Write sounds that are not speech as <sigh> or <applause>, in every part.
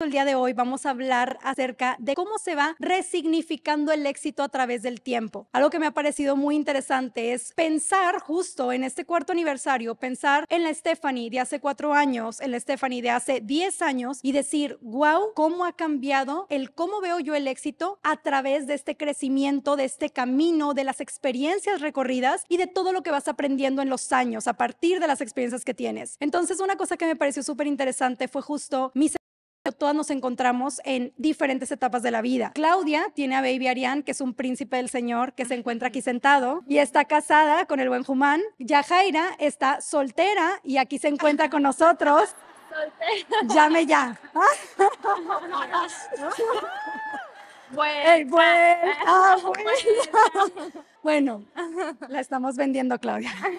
El día de hoy vamos a hablar acerca de cómo se va resignificando el éxito a través del tiempo. Algo que me ha parecido muy interesante es pensar justo en este cuarto aniversario, pensar en la Stephanie de hace cuatro años, en la Stephanie de hace diez años y decir, wow, cómo ha cambiado el cómo veo yo el éxito a través de este crecimiento, de este camino, de las experiencias recorridas y de todo lo que vas aprendiendo en los años a partir de las experiencias que tienes. Entonces, una cosa que me pareció súper interesante fue justo mis todas nos encontramos en diferentes etapas de la vida. Claudia tiene a Baby Arián, que es un príncipe del Señor que se encuentra aquí sentado y está casada con el buen Jumán. Yajaira está soltera y aquí se encuentra con nosotros. <laughs> Soltera. Llame ya. ¡Buen! <laughs> <laughs> Bueno, <laughs> la estamos vendiendo, Claudia. <laughs>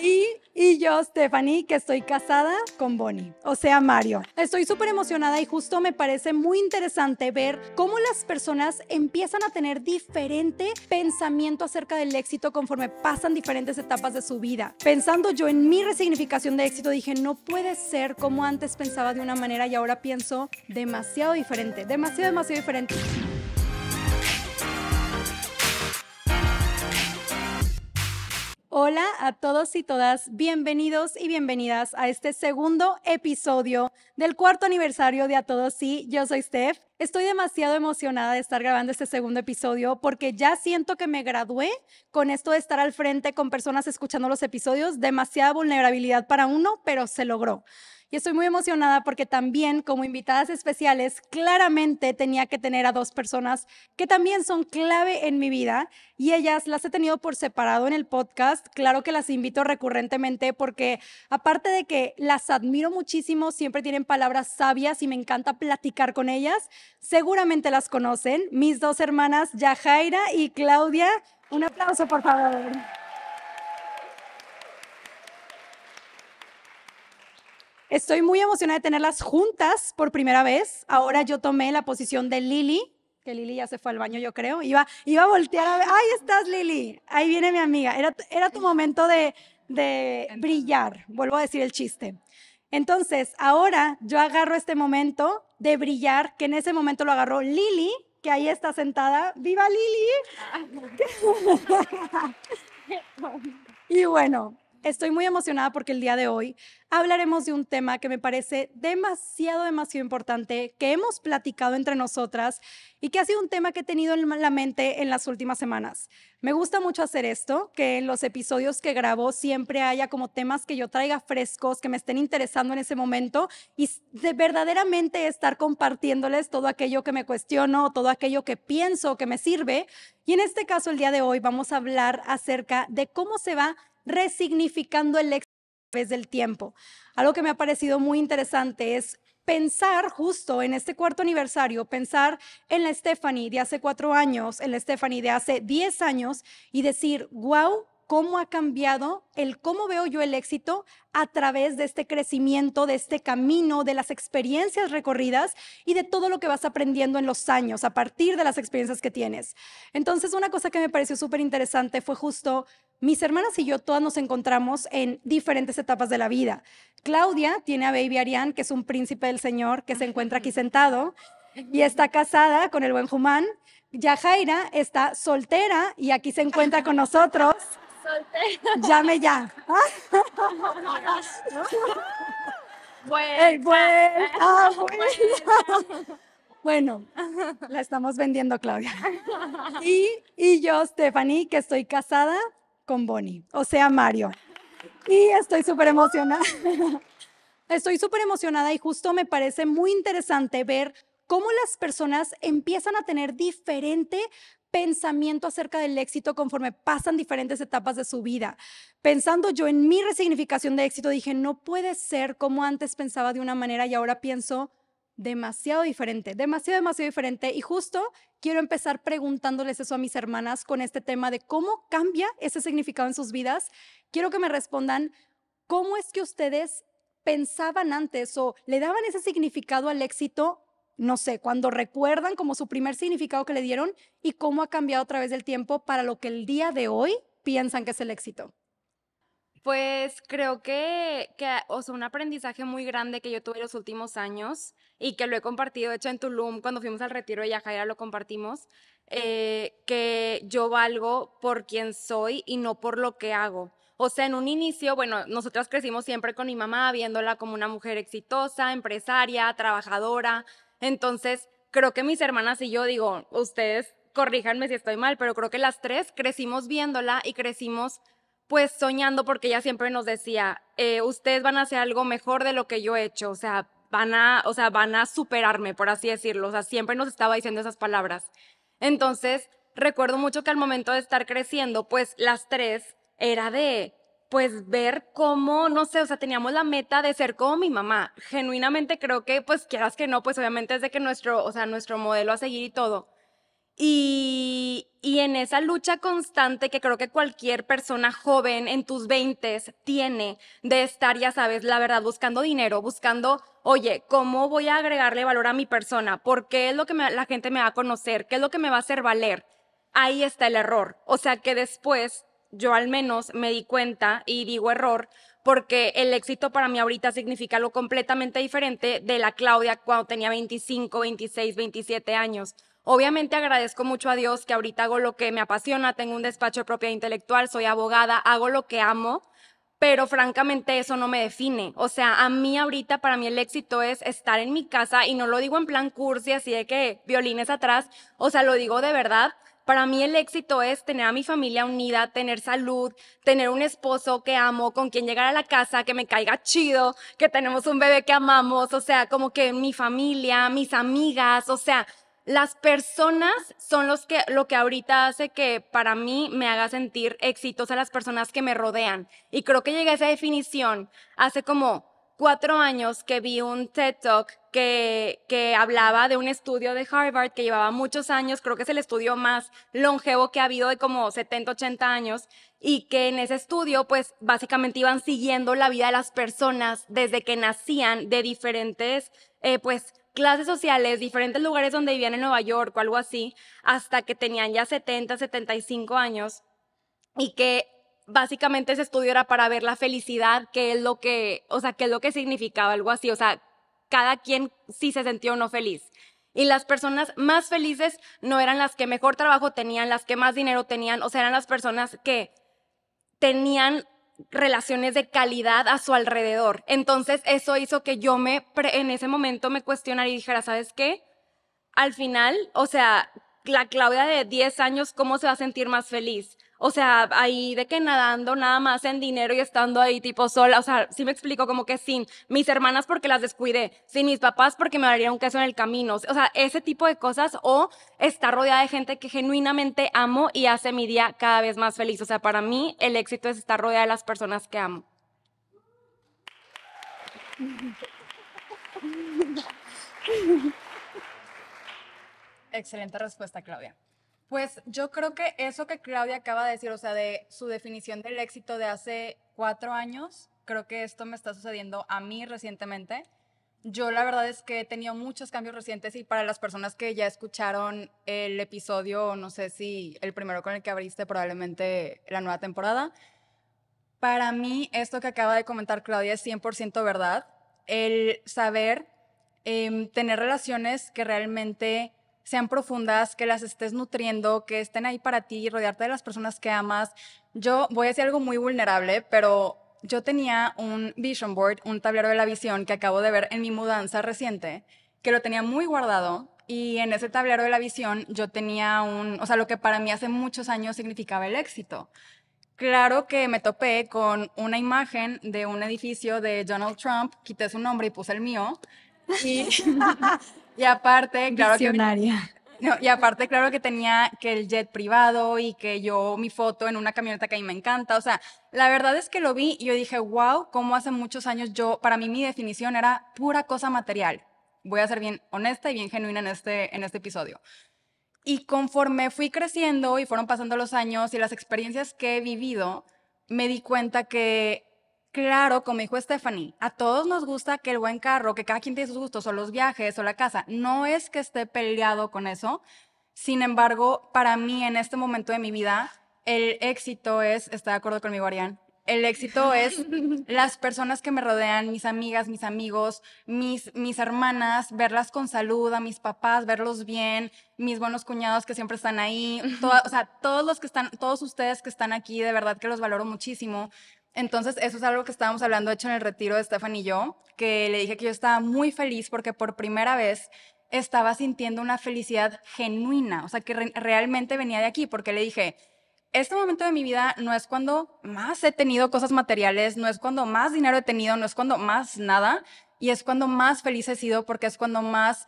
Y, y yo, Stephanie, que estoy casada con Bonnie, o sea, Mario. Estoy súper emocionada y justo me parece muy interesante ver cómo las personas empiezan a tener diferente pensamiento acerca del éxito conforme pasan diferentes etapas de su vida. Pensando yo en mi resignificación de éxito, dije, no puede ser como antes pensaba de una manera y ahora pienso demasiado diferente, demasiado, demasiado diferente. Hola a todos y todas, bienvenidos y bienvenidas a este segundo episodio del cuarto aniversario de A Todos Sí. Yo soy Steph. Estoy demasiado emocionada de estar grabando este segundo episodio porque ya siento que me gradué con esto de estar al frente con personas escuchando los episodios. Demasiada vulnerabilidad para uno, pero se logró y estoy muy emocionada porque también como invitadas especiales claramente tenía que tener a dos personas que también son clave en mi vida y ellas las he tenido por separado en el podcast. Claro que las invito recurrentemente porque aparte de que las admiro muchísimo, siempre tienen palabras sabias y me encanta platicar con ellas. Seguramente las conocen, mis dos hermanas, Yajaira y Claudia. Un aplauso, por favor. Estoy muy emocionada de tenerlas juntas por primera vez. Ahora yo tomé la posición de Lili, que Lili ya se fue al baño, yo creo. Iba, iba a voltear a ver, ahí estás Lili, ahí viene mi amiga. Era, tu momento de, de brillar, vuelvo a decir el chiste. Entonces, ahora yo agarro este momento de brillar, que en ese momento lo agarró Lili, que ahí está sentada. ¡Viva Lili! <laughs> y bueno, Estoy muy emocionada porque el día de hoy hablaremos de un tema que me parece demasiado, demasiado importante, que hemos platicado entre nosotras y que ha sido un tema que he tenido en la mente en las últimas semanas. Me gusta mucho hacer esto, que en los episodios que grabo siempre haya como temas que yo traiga frescos, que me estén interesando en ese momento y de verdaderamente estar compartiéndoles todo aquello que me cuestiono, todo aquello que pienso, que me sirve. Y en este caso, el día de hoy vamos a hablar acerca de cómo se va resignificando el éxito del tiempo. Algo que me ha parecido muy interesante es pensar justo en este cuarto aniversario, pensar en la Stephanie de hace cuatro años, en la Stephanie de hace diez años y decir, wow, cómo ha cambiado el cómo veo yo el éxito a través de este crecimiento, de este camino, de las experiencias recorridas y de todo lo que vas aprendiendo en los años a partir de las experiencias que tienes. Entonces, una cosa que me pareció súper interesante fue justo mis hermanas y yo todas nos encontramos en diferentes etapas de la vida. Claudia tiene a Baby Arián, que es un príncipe del Señor que se encuentra aquí sentado y está casada con el buen Jumán. Yajaira está soltera y aquí se encuentra con nosotros. Llame ya. <laughs> <laughs> Bueno, la estamos vendiendo, Claudia. Y, y yo, Stephanie, que estoy casada con Bonnie, o sea, Mario. Y estoy súper emocionada. Estoy súper emocionada y justo me parece muy interesante ver cómo las personas empiezan a tener diferente pensamiento acerca del éxito conforme pasan diferentes etapas de su vida. Pensando yo en mi resignificación de éxito, dije, no puede ser como antes pensaba de una manera y ahora pienso demasiado diferente, demasiado, demasiado diferente. Y justo quiero empezar preguntándoles eso a mis hermanas con este tema de cómo cambia ese significado en sus vidas. Quiero que me respondan, ¿cómo es que ustedes pensaban antes o le daban ese significado al éxito no sé, cuando recuerdan como su primer significado que le dieron y cómo ha cambiado a través del tiempo para lo que el día de hoy piensan que es el éxito? Pues creo que, o sea, un aprendizaje muy grande que yo tuve los últimos años y que lo he compartido, hecho, en Tulum, cuando fuimos al retiro de Yajaira lo compartimos, eh, que yo valgo por quien soy y no por lo que hago. O sea, en un inicio, bueno, nosotras crecimos siempre con mi mamá, viéndola como una mujer exitosa, empresaria, trabajadora, entonces, creo que mis hermanas y yo, digo, ustedes corríjanme si estoy mal, pero creo que las tres crecimos viéndola y crecimos pues soñando porque ella siempre nos decía, eh, ustedes van a hacer algo mejor de lo que yo he hecho, o sea, van a, o sea, van a superarme, por así decirlo, o sea, siempre nos estaba diciendo esas palabras. Entonces, recuerdo mucho que al momento de estar creciendo, pues las tres era de, pues ver cómo, no sé, o sea, teníamos la meta de ser como mi mamá. Genuinamente creo que, pues quieras que no, pues obviamente es de que nuestro, o sea, nuestro modelo a seguir y todo. Y, y en esa lucha constante que creo que cualquier persona joven en tus veintes tiene de estar, ya sabes, la verdad, buscando dinero, buscando, oye, ¿cómo voy a agregarle valor a mi persona? ¿Por qué es lo que la gente me va a conocer? ¿Qué es lo que me va a hacer valer? Ahí está el error. O sea que después yo al menos me di cuenta y digo error porque el éxito para mí ahorita significa lo completamente diferente de la Claudia cuando tenía 25, 26, 27 años. Obviamente agradezco mucho a Dios que ahorita hago lo que me apasiona, tengo un despacho de propiedad intelectual, soy abogada, hago lo que amo, pero francamente eso no me define. O sea, a mí ahorita para mí el éxito es estar en mi casa y no lo digo en plan cursi así de que violines atrás, o sea, lo digo de verdad para mí el éxito es tener a mi familia unida, tener salud, tener un esposo que amo, con quien llegar a la casa, que me caiga chido, que tenemos un bebé que amamos, o sea, como que mi familia, mis amigas, o sea, las personas son los que, lo que ahorita hace que para mí me haga sentir exitosa las personas que me rodean. Y creo que llegué a esa definición hace como cuatro años que vi un TED Talk que, que, hablaba de un estudio de Harvard que llevaba muchos años, creo que es el estudio más longevo que ha habido de como 70, 80 años, y que en ese estudio pues básicamente iban siguiendo la vida de las personas desde que nacían de diferentes eh, pues clases sociales, diferentes lugares donde vivían en Nueva York o algo así, hasta que tenían ya 70, 75 años, y que básicamente ese estudio era para ver la felicidad, qué es lo que, o sea, qué es lo que significaba, algo así, o sea, cada quien sí se sentía o no feliz. Y las personas más felices no eran las que mejor trabajo tenían, las que más dinero tenían, o sea, eran las personas que tenían relaciones de calidad a su alrededor. Entonces eso hizo que yo me, en ese momento me cuestionara y dijera, ¿sabes qué? Al final, o sea, la Claudia de 10 años, ¿cómo se va a sentir más feliz? o sea, ahí de que nadando nada más en dinero y estando ahí tipo sola, o sea, sí me explico como que sin mis hermanas porque las descuidé, sin mis papás porque me daría un queso en el camino, o sea, ese tipo de cosas o estar rodeada de gente que genuinamente amo y hace mi día cada vez más feliz, o sea, para mí el éxito es estar rodeada de las personas que amo. Excelente respuesta, Claudia. Pues yo creo que eso que Claudia acaba de decir, o sea, de su definición del éxito de hace cuatro años, creo que esto me está sucediendo a mí recientemente. Yo la verdad es que he tenido muchos cambios recientes y para las personas que ya escucharon el episodio, no sé si el primero con el que abriste, probablemente la nueva temporada, para mí esto que acaba de comentar Claudia es 100% verdad. El saber em, tener relaciones que realmente sean profundas, que las estés nutriendo, que estén ahí para ti, y rodearte de las personas que amas. Yo voy a decir algo muy vulnerable, pero yo tenía un vision board, un tablero de la visión que acabo de ver en mi mudanza reciente, que lo tenía muy guardado y en ese tablero de la visión yo tenía un, o sea, lo que para mí hace muchos años significaba el éxito. Claro que me topé con una imagen de un edificio de Donald Trump, quité su nombre y puse el mío. Y <laughs> <laughs> Y aparte, claro que... No, y aparte, claro que tenía que el jet privado y que yo mi foto en una camioneta que a mí me encanta. O sea, la verdad es que lo vi y yo dije, wow, como hace muchos años yo, para mí mi definición era pura cosa material. Voy a ser bien honesta y bien genuina en este, en este episodio. Y conforme fui creciendo y fueron pasando los años y las experiencias que he vivido, me di cuenta que Claro, como dijo Stephanie, a todos nos gusta que el buen carro, que cada quien tiene sus gustos, o los viajes, o la casa. No es que esté peleado con eso. Sin embargo, para mí, en este momento de mi vida, el éxito es, está de acuerdo conmigo, Arián, el éxito es <laughs> las personas que me rodean, mis amigas, mis amigos, mis, mis hermanas, verlas con salud, a mis papás, verlos bien, mis buenos cuñados que siempre están ahí, o sea, <laughs> todos los que están, todos ustedes que están aquí, de verdad que los valoro muchísimo. Entonces, eso es algo que estábamos hablando, hecho, en el retiro de Stephanie y yo, que le dije que yo estaba muy feliz porque por primera vez estaba sintiendo una felicidad genuina, o sea, que realmente venía de aquí, porque le dije, este momento de mi vida no es cuando más he tenido cosas materiales, no es cuando más dinero he tenido, no es cuando más nada, y es cuando más feliz he sido porque es cuando más,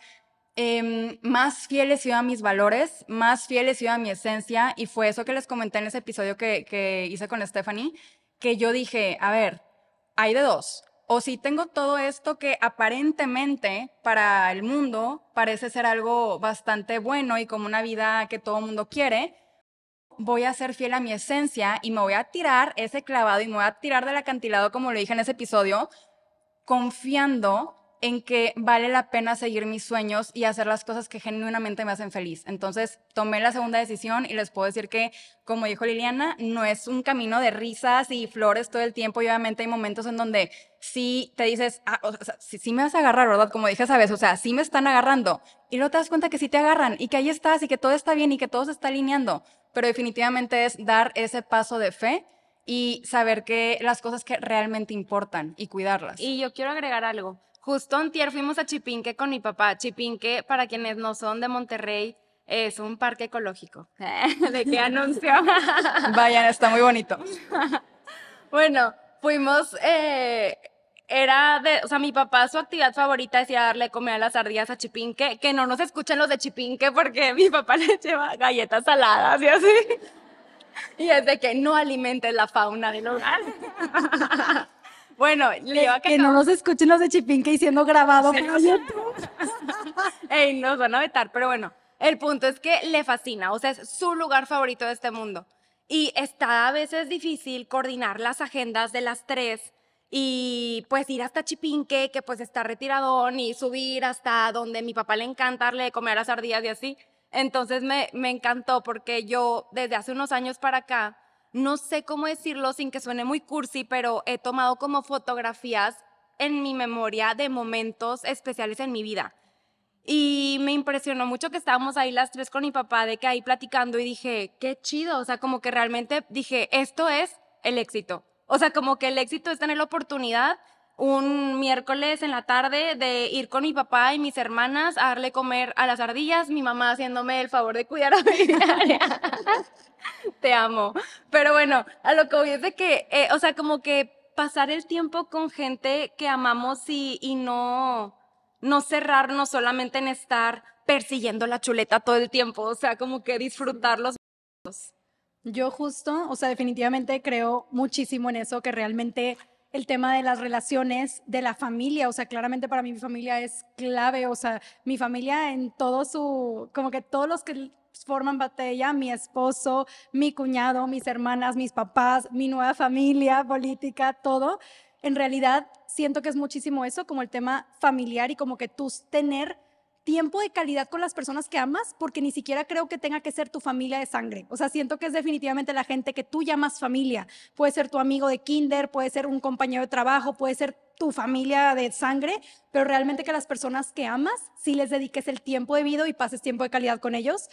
em, más fiel he sido a mis valores, más fiel he sido a mi esencia, y fue eso que les comenté en ese episodio que, que hice con Stephanie, que yo dije, a ver, hay de dos. O si tengo todo esto que aparentemente para el mundo parece ser algo bastante bueno y como una vida que todo el mundo quiere, voy a ser fiel a mi esencia y me voy a tirar ese clavado y me voy a tirar del acantilado, como lo dije en ese episodio, confiando en que vale la pena seguir mis sueños y hacer las cosas que genuinamente me hacen feliz. Entonces, tomé la segunda decisión y les puedo decir que, como dijo Liliana, no es un camino de risas y flores todo el tiempo y obviamente hay momentos en donde sí te dices, ah, sí, me vas a agarrar, ¿verdad? Como dije, sabes, o sea, sí me están agarrando. Y luego te das cuenta que sí te agarran y que ahí estás y que todo está bien y que todo se está alineando. Pero definitivamente es dar ese paso de fe y saber que las cosas que realmente importan y cuidarlas. Y yo quiero agregar algo Justo antier fuimos a Chipinque con mi papá. Chipinque, para quienes no son de Monterrey, es un parque ecológico. <laughs> Eh. <laughs> ¿De qué anuncio? Vayan, está muy bonito. <laughs> bueno, fuimos... Eh, era de, o sea, mi papá su actividad favorita a darle comida a las ardillas a Chipinque, que no nos escuchan los de Chipinque porque mi papá le lleva galletas saladas y así. Y es de que no alimentes la fauna del hogar. Bueno, que no nos escuchen los de Chipinque diciendo grabado por YouTube. <laughs> Ey, nos van a vetar, pero bueno, el punto es que le fascina, o sea, es su lugar favorito de este mundo. Y está a veces difícil coordinar las agendas de las tres y pues ir hasta Chipinque, que pues está retiradón, y subir hasta donde mi papá le encanta darle de comer a las ardillas y así. Entonces me, me encantó porque yo desde hace unos años para acá no sé cómo decirlo sin que suene muy cursi, pero he tomado como fotografías en mi memoria de momentos especiales en mi vida. Y me impresionó mucho que estábamos ahí las tres con mi papá, de que ahí platicando y dije, qué chido, o sea, como que realmente dije, esto es el éxito. O sea, como que el éxito es tener la oportunidad un miércoles en la tarde de ir con mi papá y mis hermanas a darle comer a las ardillas, mi mamá haciéndome el favor de cuidar a mi <laughs> <laughs> Te amo. Pero bueno, a lo que voy es de que, eh, o sea, como que pasar el tiempo con gente que amamos y, no, no cerrarnos solamente en estar persiguiendo la chuleta todo el tiempo, o sea, como que disfrutar los yo justo, o sea, definitivamente creo muchísimo en eso, que realmente el tema de las relaciones, de la familia, o sea, claramente para mí mi familia es clave, o sea, mi familia en todo su, como que todos los que forman batalla mi esposo, mi cuñado, mis hermanas, mis papás, mi nueva familia política, todo. En realidad siento que es muchísimo eso, como el tema familiar y como que tus tener tiempo de calidad con las personas que amas, porque ni siquiera creo que tenga que ser tu familia de sangre. O sea, siento que es definitivamente la gente que tú llamas familia. Puede ser tu amigo de kinder, puede ser un compañero de trabajo, puede ser tu familia de sangre, pero realmente que las personas que amas, si les dediques el tiempo debido y pases tiempo de calidad con ellos.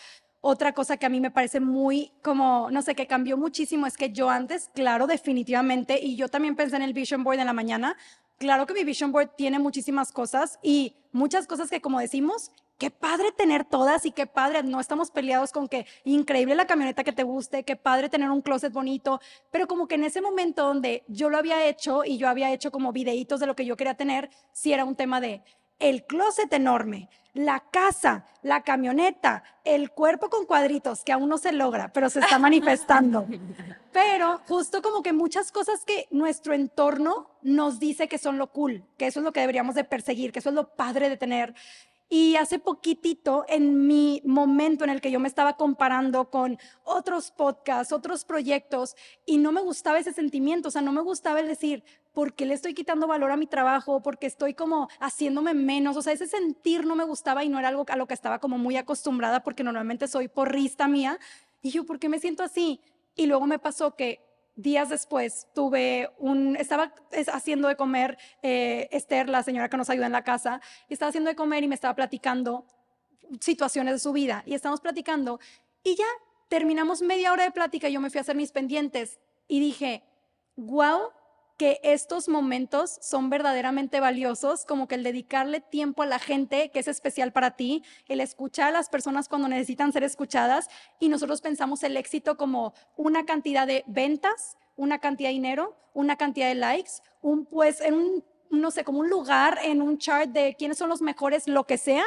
Otra cosa que a mí me parece muy como, no sé, que cambió muchísimo es que yo antes, claro, definitivamente, y yo también pensé en el Vision Boy de la mañana, claro que mi vision board tiene muchísimas cosas y muchas cosas que como decimos, qué padre tener todas y qué padre, no estamos peleados con que increíble la camioneta que te guste, qué padre tener un closet bonito, pero como que en ese momento donde yo lo había hecho y yo había hecho como videitos de lo que yo quería tener, sí era un tema de el closet enorme, la casa, la camioneta, el cuerpo con cuadritos, que aún no se logra, pero se está manifestando. <laughs> Pero justo como que muchas cosas que nuestro entorno nos dice que son lo cool, que eso es lo que deberíamos de perseguir, que eso es lo padre de tener y hace poquitito, en mi momento en el que yo me estaba comparando con otros podcasts, otros proyectos, y no me gustaba ese sentimiento, o sea, no me gustaba el decir, ¿por qué le estoy quitando valor a mi trabajo? Porque estoy como haciéndome menos, o sea, ese sentir no me gustaba y no era algo a lo que estaba como muy acostumbrada, porque normalmente soy porrista mía. Y yo, ¿por qué me siento así? Y luego me pasó que días después tuve un, estaba haciendo de comer eh, Esther, la señora que nos ayuda en la casa, y estaba haciendo de comer y me estaba platicando situaciones de su vida y estamos platicando y ya terminamos media hora de plática, y yo me fui a hacer mis pendientes y dije, wow, que estos momentos son verdaderamente valiosos, como que el dedicarle tiempo a la gente que es especial para ti, el escuchar a las personas cuando necesitan ser escuchadas y nosotros pensamos el éxito como una cantidad de ventas, una cantidad de dinero, una cantidad de likes, un pues en un no sé, como un lugar en un chart de quiénes son los mejores, lo que sea,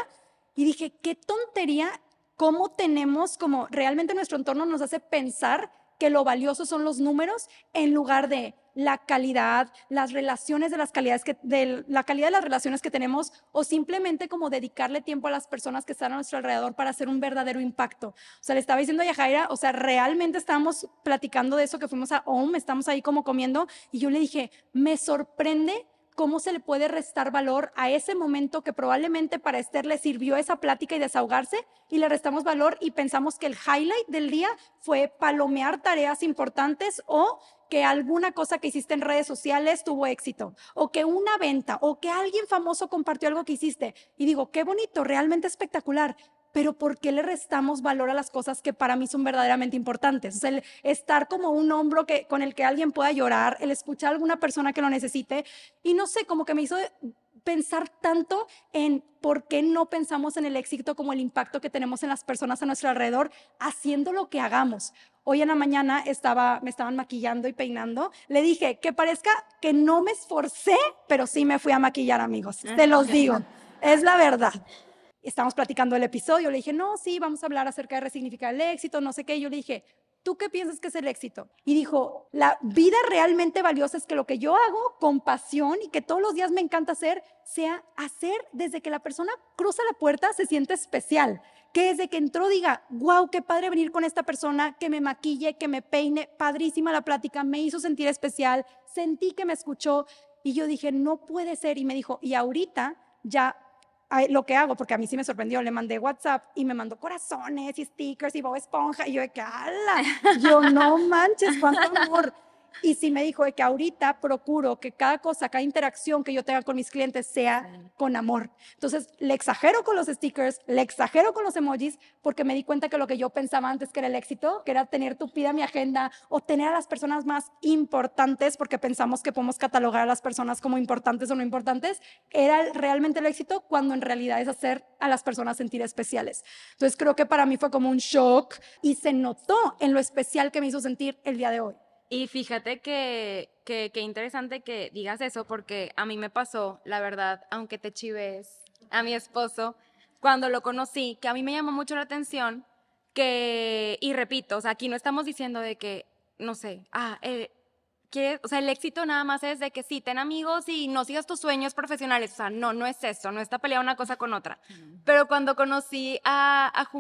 y dije, qué tontería cómo tenemos como realmente nuestro entorno nos hace pensar que lo valioso son los números en lugar de la calidad, las relaciones de las calidades que, de la calidad de las relaciones que tenemos o simplemente como dedicarle tiempo a las personas que están a nuestro alrededor para hacer un verdadero impacto. O sea, le estaba diciendo a Yajaira, o sea, realmente estábamos platicando de eso que fuimos a OM, estamos ahí como comiendo y yo le dije, me sorprende cómo se le puede restar valor a ese momento que probablemente para Esther le sirvió esa plática y desahogarse y le restamos valor y pensamos que el highlight del día fue palomear tareas importantes o que alguna cosa que hiciste en redes sociales tuvo éxito o que una venta o que alguien famoso compartió algo que hiciste y digo, qué bonito, realmente espectacular, pero ¿por qué le restamos valor a las cosas que para mí son verdaderamente importantes? O el estar como un hombro que, con el que alguien pueda llorar, el escuchar a alguna persona que lo necesite, y no sé, como que me hizo pensar tanto en por qué no pensamos en el éxito como el impacto que tenemos en las personas a nuestro alrededor haciendo lo que hagamos. Hoy en la mañana estaba, me estaban maquillando y peinando. Le dije que parezca que no me esforcé, pero sí me fui a maquillar, amigos. Te ah, los digo. Es la verdad estábamos platicando el episodio, le dije, no, sí, vamos a hablar acerca de resignificar el éxito, no sé qué. Yo le dije, ¿tú qué piensas que es el éxito? Y dijo, la vida realmente valiosa es que lo que yo hago con pasión y que todos los días me encanta hacer, sea hacer desde que la persona cruza la puerta se siente especial. Que desde que entró diga, wow, qué padre venir con esta persona, que me maquille, que me peine, padrísima la plática, me hizo sentir especial, sentí que me escuchó. Y yo dije, no puede ser. Y me dijo, y ahorita ya lo que hago, porque a mí sí me sorprendió, le mandé WhatsApp y me mandó corazones y stickers y Bob Esponja. Y yo de que, yo no manches, cuánto amor. Y sí me dijo de que ahorita procuro que cada cosa, cada interacción que yo tenga con mis clientes sea con amor. Entonces, le exagero con los stickers, le exagero con los emojis, porque me di cuenta que lo que yo pensaba antes que era el éxito, que era tener tu en mi agenda o tener a las personas más importantes, porque pensamos que podemos catalogar a las personas como importantes o no importantes, era realmente el éxito cuando en realidad es hacer a las personas sentir especiales. Entonces, creo que para mí fue como un shock y se notó en lo especial que me hizo sentir el día de hoy. Y fíjate que, que, interesante que digas eso, porque a mí me pasó, la verdad, aunque te chives, a mi esposo, cuando lo conocí, que a mí me llamó mucho la atención, que, y repito, o sea, aquí no estamos diciendo de que, no sé, ah, eh, que, o sea, el éxito nada más es de que sí, ten amigos y no sigas tus sueños profesionales, o sea, no, no es eso, no está peleada una cosa con otra. Pero cuando conocí a, a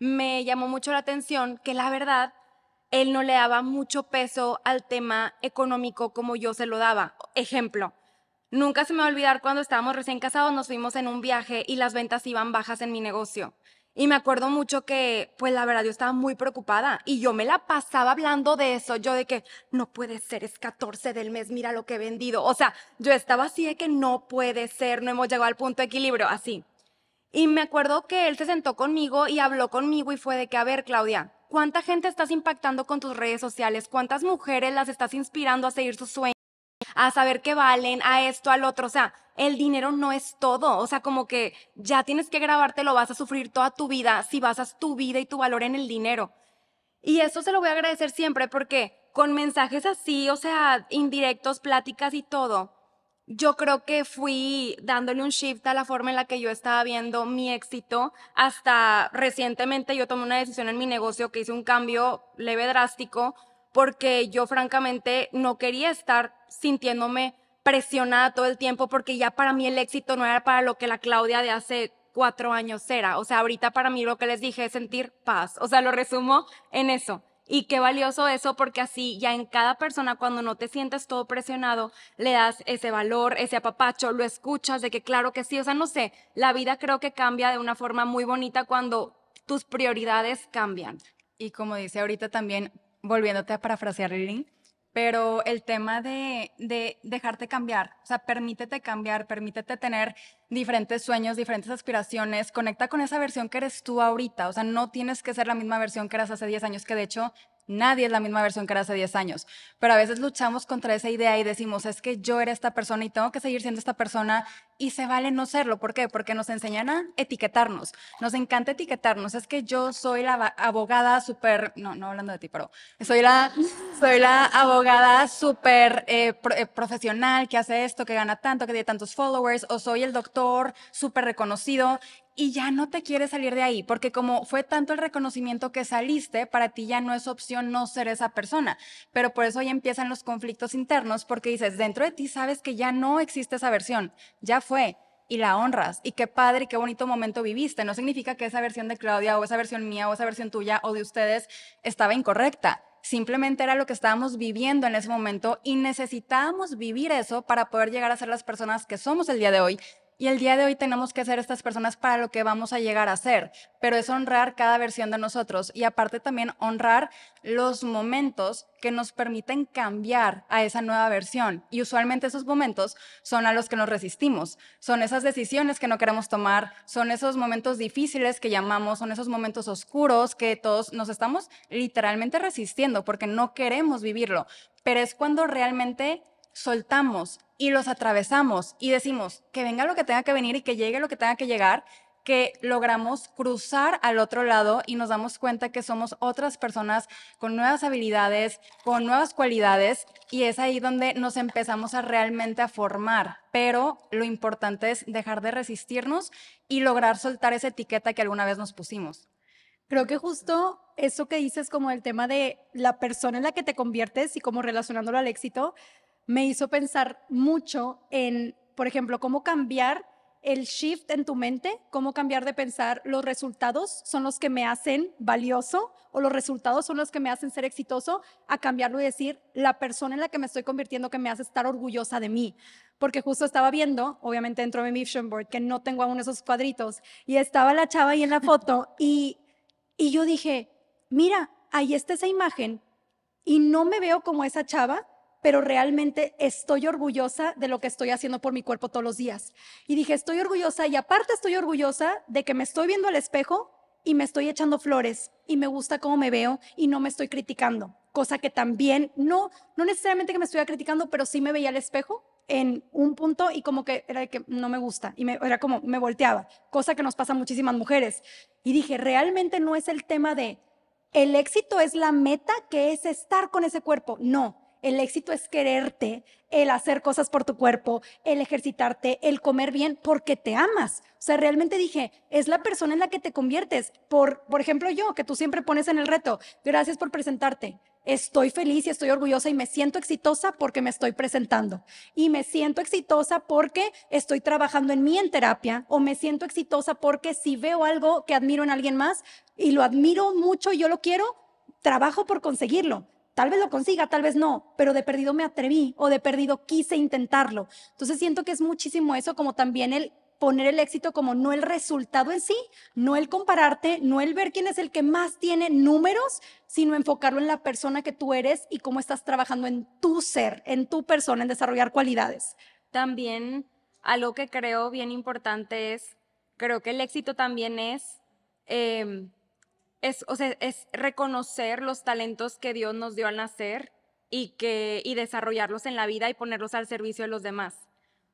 me llamó mucho la atención que la verdad él no le daba mucho peso al tema económico como yo se lo daba. Ejemplo, nunca se me va a olvidar cuando estábamos recién casados, nos fuimos en un viaje y las ventas iban bajas en mi negocio. Y me acuerdo mucho que, pues la verdad, yo estaba muy preocupada y yo me la pasaba hablando de eso, yo de que no puede ser, es 14 del mes, mira lo que he vendido. O sea, yo estaba así de que no puede ser, no hemos llegado al punto de equilibrio, así. Y me acuerdo que él se sentó conmigo y habló conmigo y fue de que, a ver, Claudia, ¿Cuánta gente estás impactando con tus redes sociales? ¿Cuántas mujeres las estás inspirando a seguir sus sueños? a saber que valen, a esto, al otro. O sea, el dinero no es todo. O sea, como que ya tienes que grabarte, lo vas a sufrir toda tu vida si basas tu vida y tu valor en el dinero. Y eso se lo voy a agradecer siempre porque con mensajes así, o sea, indirectos, pláticas y todo, yo creo que fui dándole un shift a la forma en la que yo estaba viendo mi éxito. Hasta recientemente yo tomé una decisión en mi negocio que hice un cambio leve drástico porque yo francamente no quería estar sintiéndome presionada todo el tiempo porque ya para mí el éxito no era para lo que la Claudia de hace cuatro años era. O sea, ahorita para mí lo que les dije es sentir paz. O sea, lo resumo en eso y qué valioso eso, porque así ya en cada persona, cuando no te sientes todo presionado, le das ese valor, ese apapacho, lo escuchas de que claro que sí, o sea, no sé, la vida creo que cambia de una forma muy bonita cuando tus prioridades cambian. Y como dice ahorita también, volviéndote a parafrasear, Irene pero el tema de, dejarte cambiar, o sea, permítete cambiar, permítete tener diferentes sueños, diferentes aspiraciones, conecta con esa versión que eres tú ahorita, o sea, no tienes que ser la misma versión que eras hace 10 años, que de hecho Nadie es la misma versión que era hace 10 años. Pero a veces luchamos contra esa idea y decimos, es que yo era esta persona y tengo que seguir siendo esta persona y se vale no serlo. ¿Por qué? Porque nos enseñan a etiquetarnos. Nos encanta etiquetarnos. Es que yo soy la abogada súper, no, no hablando de ti, pero soy la, soy la abogada súper eh, eh, profesional que hace esto, que gana tanto, que tiene tantos followers, o soy el doctor súper reconocido y ya no te quieres salir de ahí, porque como fue tanto el reconocimiento que saliste, para ti ya no es opción no ser esa persona. Pero por eso ya empiezan los conflictos internos, porque dices, dentro de ti sabes que ya no existe esa versión, ya fue, y la honras. Y qué padre y qué bonito momento viviste. No significa que esa versión de Claudia o esa versión mía o esa versión tuya o de ustedes estaba incorrecta. Simplemente era lo que estábamos viviendo en ese momento y necesitábamos vivir eso para poder llegar a ser las personas que somos el día de hoy y el día de hoy tenemos que ser estas personas para lo que vamos a llegar a ser, pero es honrar cada versión de nosotros y aparte también honrar los momentos que nos permiten cambiar a esa nueva versión. Y usualmente esos momentos son a los que nos resistimos, son esas decisiones que no queremos tomar, son esos momentos difíciles que llamamos, son esos momentos oscuros que todos nos estamos literalmente resistiendo porque no queremos vivirlo, pero es cuando realmente soltamos y los atravesamos y decimos que venga lo que tenga que venir y que llegue lo que tenga que llegar, que logramos cruzar al otro lado y nos damos cuenta que somos otras personas con nuevas habilidades, con nuevas cualidades y es ahí donde nos empezamos a realmente a formar. Pero lo importante es dejar de resistirnos y lograr soltar esa etiqueta que alguna vez nos pusimos. Creo que justo eso que dices como el tema de la persona en la que te conviertes y como relacionándolo al éxito, me hizo pensar mucho en, por ejemplo, cómo cambiar el shift en tu mente, cómo cambiar de pensar los resultados son los que me hacen valioso o los resultados son los que me hacen ser exitoso, a cambiarlo y decir la persona en la que me estoy convirtiendo que me hace estar orgullosa de mí. Porque justo estaba viendo, obviamente dentro de mi vision board, que no tengo aún esos cuadritos, y estaba la chava ahí en la foto <laughs> y, y yo dije, mira, ahí está esa imagen y no me veo como esa chava, pero realmente estoy orgullosa de lo que estoy haciendo por mi cuerpo todos los días. Y dije, estoy orgullosa y aparte estoy orgullosa de que me estoy viendo al espejo y me estoy echando flores y me gusta cómo me veo y no me estoy criticando, cosa que también no no necesariamente que me estuviera criticando, pero sí me veía al espejo en un punto y como que era que no me gusta y me, era como me volteaba, cosa que nos pasa a muchísimas mujeres. Y dije, realmente no es el tema de el éxito es la meta que es estar con ese cuerpo, no el éxito es quererte, el hacer cosas por tu cuerpo, el ejercitarte, el comer bien porque te amas. O sea, realmente dije, es la persona en la que te conviertes. Por, por ejemplo, yo, que tú siempre pones en el reto, gracias por presentarte. Estoy feliz y estoy orgullosa y me siento exitosa porque me estoy presentando. Y me siento exitosa porque estoy trabajando en mí en terapia o me siento exitosa porque si veo algo que admiro en alguien más y lo admiro mucho y yo lo quiero, trabajo por conseguirlo Tal vez lo consiga, tal vez no, pero de perdido me atreví o de perdido quise intentarlo. Entonces siento que es muchísimo eso, como también el poner el éxito como no el resultado en sí, no el compararte, no el ver quién es el que más tiene números, sino enfocarlo en la persona que tú eres y cómo estás trabajando en tu ser, en tu persona, en desarrollar cualidades. También algo que creo bien importante es, creo que el éxito también es em, es, o sea, es reconocer los talentos que Dios nos dio al nacer y, que, y desarrollarlos en la vida y ponerlos al servicio de los demás.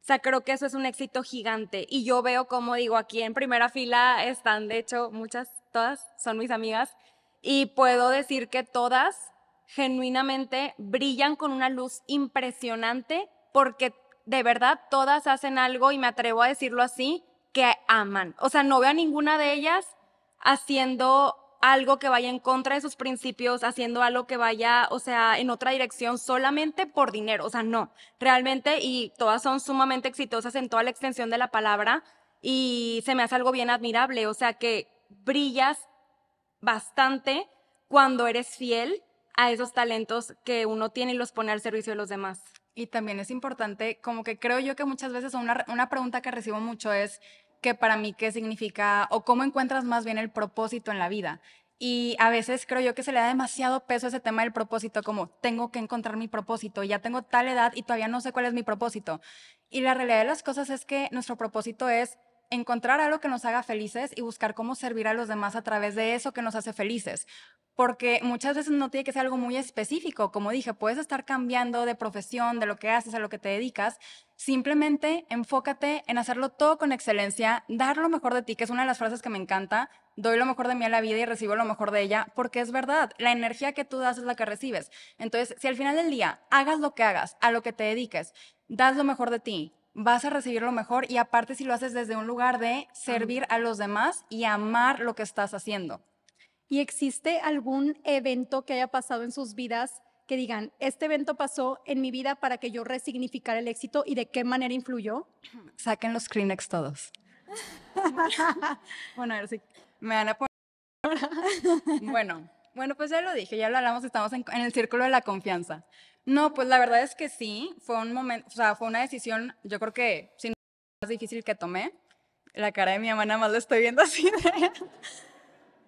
O sea, creo que eso es un éxito gigante. Y yo veo, como digo, aquí en primera fila están, de hecho, muchas, todas son mis amigas. Y puedo decir que todas genuinamente brillan con una luz impresionante porque de verdad todas hacen algo, y me atrevo a decirlo así, que aman. O sea, no veo a ninguna de ellas haciendo algo que vaya en contra de sus principios, haciendo algo que vaya, o sea, en otra dirección solamente por dinero. O sea, no, realmente, y todas son sumamente exitosas en toda la extensión de la palabra y se me hace algo bien admirable. O sea, que brillas bastante cuando eres fiel a esos talentos que uno tiene y los pone al servicio de los demás. Y también es importante, como que creo yo que muchas veces una, una pregunta que recibo mucho es, que para mí qué significa o cómo encuentras más bien el propósito en la vida. Y a veces creo yo que se le da demasiado peso a ese tema del propósito, como tengo que encontrar mi propósito, ya tengo tal edad y todavía no sé cuál es mi propósito. Y la realidad de las cosas es que nuestro propósito es encontrar algo que nos haga felices y buscar cómo servir a los demás a través de eso que nos hace felices. Porque muchas veces no tiene que ser algo muy específico. Como dije, puedes estar cambiando de profesión, de lo que haces, a lo que te dedicas. Simplemente enfócate en hacerlo todo con excelencia, dar lo mejor de ti, que es una de las frases que me encanta. Doy lo mejor de mí a la vida y recibo lo mejor de ella, porque es verdad, la energía que tú das es la que recibes. Entonces, si al final del día hagas lo que hagas, a lo que te dediques, das lo mejor de ti, vas a recibir lo mejor y aparte si lo haces desde un lugar de servir a los demás y amar lo que estás haciendo. ¿Y existe algún evento que haya pasado en sus vidas que digan, este evento pasó en mi vida para que yo resignificara el éxito y de qué manera influyó? <clears throat> Saquen los Kleenex todos. <laughs> bueno, a ver si me van a poner... <laughs> bueno, bueno, pues ya lo dije, ya lo hablamos, estamos en, el círculo de la confianza. No, pues la verdad es que sí, fue un momento, o sea, fue una decisión, yo creo que sin más difícil que tomé. La cara de mi hermana más la estoy viendo así. <laughs>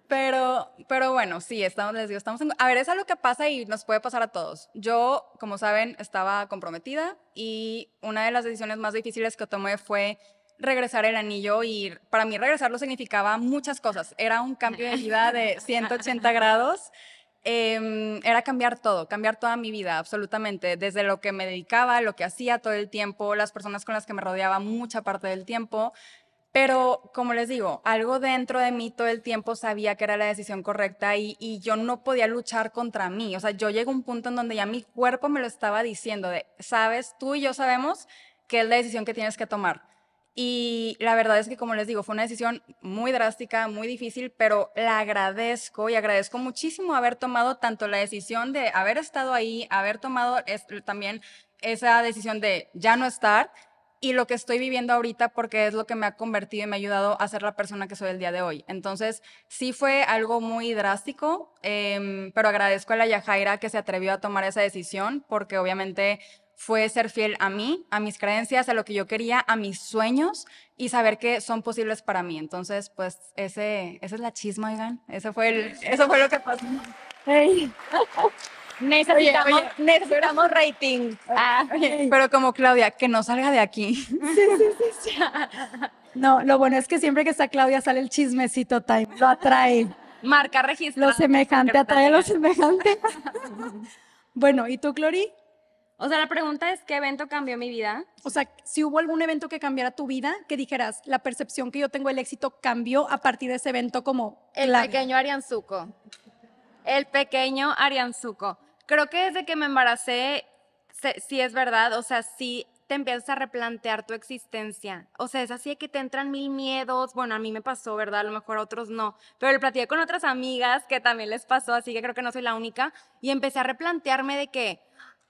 Pero, pero bueno, sí, estamos, les digo, estamos en... A ver, es algo que pasa y nos puede pasar a todos. Yo, como saben, estaba comprometida y una de las decisiones más difíciles que tomé fue regresar el anillo y para mí regresarlo significaba muchas cosas. Era un cambio de vida de 180 <laughs> grados. Em, era cambiar todo, cambiar toda mi vida, absolutamente, desde lo que me dedicaba, lo que hacía todo el tiempo, las personas con las que me rodeaba mucha parte del tiempo. Pero, como les digo, algo dentro de mí todo el tiempo sabía que era la decisión correcta y, yo no podía luchar contra mí. O sea, yo llegué a un punto en donde ya mi cuerpo me lo estaba diciendo de, sabes, tú y yo sabemos que es la decisión que tienes que tomar y la verdad es que, como les digo, fue una decisión muy drástica, muy difícil, pero la agradezco y agradezco muchísimo haber tomado tanto la decisión de haber estado ahí, haber tomado también esa decisión de ya no estar y lo que estoy viviendo ahorita porque es lo que me ha convertido y me ha ayudado a ser la persona que soy el día de hoy. Entonces, sí fue algo muy drástico, em, pero agradezco a la Yajaira que se atrevió a tomar esa decisión porque obviamente fue ser fiel a mí, a mis creencias, a lo que yo quería, a mis sueños y saber que son posibles para mí. Entonces, pues ese, esa es la chisma, oigan. Eso fue, eso fue lo que pasó. <laughs> Necesitamos, rating. Ah. pero como Claudia, que no salga de aquí. Sí, sí, sí, No, lo bueno es que siempre que está Claudia sale el chismecito time, lo atrae. Marca registro. Lo semejante atrae lo semejante. bueno, ¿y tú, Clori? O sea, la pregunta es, ¿qué evento cambió mi vida? O sea, si hubo algún evento que cambiara tu vida, que dijeras, la percepción que yo tengo del éxito cambió a partir de ese evento como... El pequeño Arianzuco. El pequeño Arianzuco. Creo que desde que me embaracé, sí es verdad, o sea, sí te empiezas a replantear tu existencia. O sea, es así de que te entran mil miedos. Bueno, a mí me pasó, ¿verdad? A lo mejor a otros no. Pero lo platiqué con otras amigas que también les pasó, así que creo que no soy la única. Y empecé a replantearme de que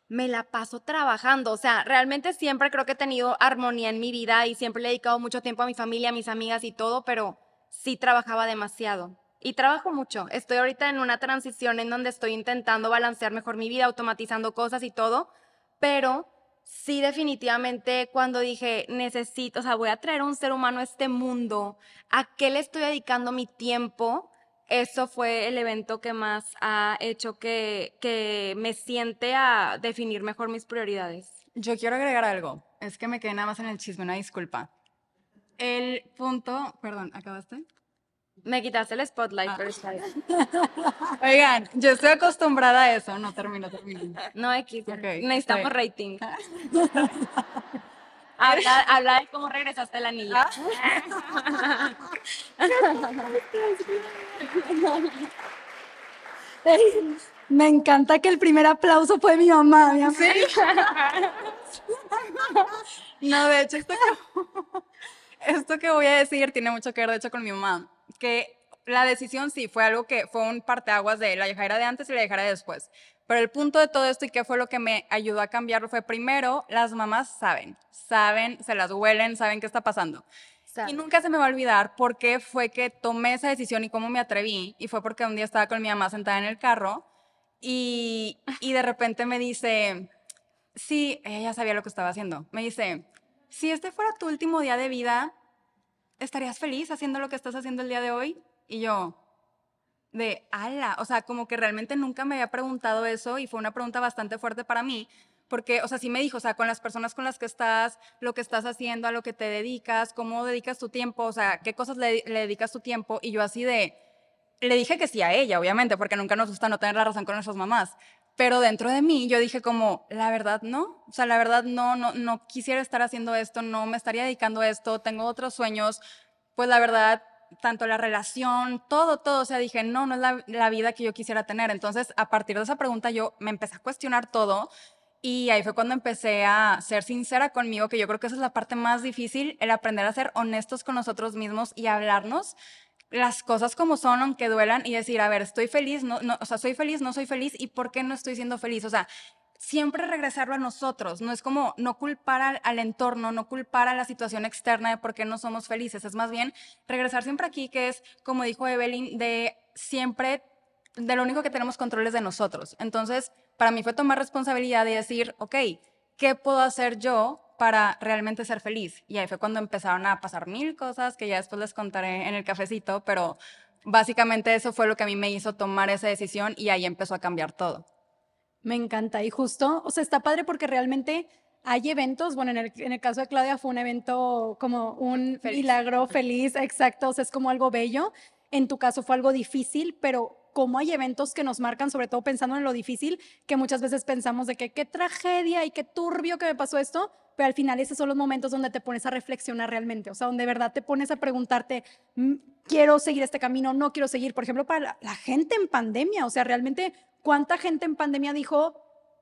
me la paso trabajando. O sea, realmente siempre creo que he tenido armonía en mi vida y siempre le he dedicado mucho tiempo a mi familia, a mis amigas y todo, pero sí trabajaba demasiado. Y trabajo mucho. Estoy ahorita en una transición en donde estoy intentando balancear mejor mi vida, automatizando cosas y todo, pero sí definitivamente cuando dije, necesito, o sea, voy a traer un ser humano a este mundo, ¿a qué le estoy dedicando mi tiempo? eso fue el evento que más ha hecho que, que me siente a definir mejor mis prioridades. Yo quiero agregar algo. Es que me quedé nada más en el chisme, una disculpa. El punto, perdón, ¿acabaste? Me quitaste el spotlight, ah. <laughs> Oigan, yo estoy acostumbrada a eso. No, termino, No, X. Necesitamos rating. <laughs> Habla, de cómo regresaste a la niña. Me encanta que el primer aplauso fue mi mamá, mi amor. No, de hecho, esto que, esto que voy a decir tiene mucho que ver, de hecho, con mi mamá. Que la decisión sí fue algo que fue un parteaguas de la era de antes y la dejara de después. Pero el punto de todo esto y qué fue lo que me ayudó a cambiarlo fue primero, las mamás saben, saben, se las huelen, saben qué está pasando. Y nunca se me va a olvidar por qué fue que tomé esa decisión y cómo me atreví. Y fue porque un día estaba con mi mamá sentada en el carro y, <laughs> y de repente me dice, sí, ella sabía lo que estaba haciendo. Me dice, si este fuera tu último día de vida, ¿estarías feliz haciendo lo que estás haciendo el día de hoy? Y yo, de ala, o sea, como que realmente nunca me había preguntado eso y fue una pregunta bastante fuerte para mí, porque, o sea, sí me dijo, o sea, con las personas con las que estás, lo que estás haciendo, a lo que te dedicas, cómo dedicas tu tiempo, o sea, qué cosas le, dedicas tu tiempo, y yo así de, le dije que sí a ella, obviamente, porque nunca nos gusta no tener la razón con nuestras mamás, pero dentro de mí yo dije como, la verdad no, o sea, la verdad no, no, no quisiera estar haciendo esto, no me estaría dedicando a esto, tengo otros sueños, pues la verdad tanto la relación, todo, todo. O sea, dije, no, no es la, vida que yo quisiera tener. Entonces, a partir de esa pregunta, yo me empecé a cuestionar todo. Y ahí fue cuando empecé a ser sincera conmigo, que yo creo que esa es la parte más difícil, el aprender a ser honestos con nosotros mismos y hablarnos las cosas como son, aunque duelan, y decir, a ver, estoy feliz, no, no, o sea, soy feliz, no soy feliz, y por qué no estoy siendo feliz. O sea, siempre regresarlo a nosotros, no es como no culpar al, entorno, no culpar a la situación externa de por qué no somos felices, es más bien regresar siempre aquí, que es, como dijo Evelyn, de siempre, de lo único que tenemos control es de nosotros. Entonces, para mí fue tomar responsabilidad y decir, ok, ¿qué puedo hacer yo para realmente ser feliz? Y ahí fue cuando empezaron a pasar mil cosas que ya después les contaré en el cafecito, pero básicamente eso fue lo que a mí me hizo tomar esa decisión y ahí empezó a cambiar todo. Me encanta. Y justo, o sea, está padre porque realmente hay eventos, bueno, en el, caso de Claudia fue un evento como un milagro feliz, exacto, o sea, es como algo bello. En tu caso fue algo difícil, pero como hay eventos que nos marcan, sobre todo pensando en lo difícil, que muchas veces pensamos de que qué tragedia y qué turbio que me pasó esto, pero al final esos son los momentos donde te pones a reflexionar realmente, o sea, donde de verdad te pones a preguntarte, mm, quiero seguir este camino, no quiero seguir, por ejemplo, para la, gente en pandemia, o sea, realmente, ¿cuánta gente en pandemia dijo,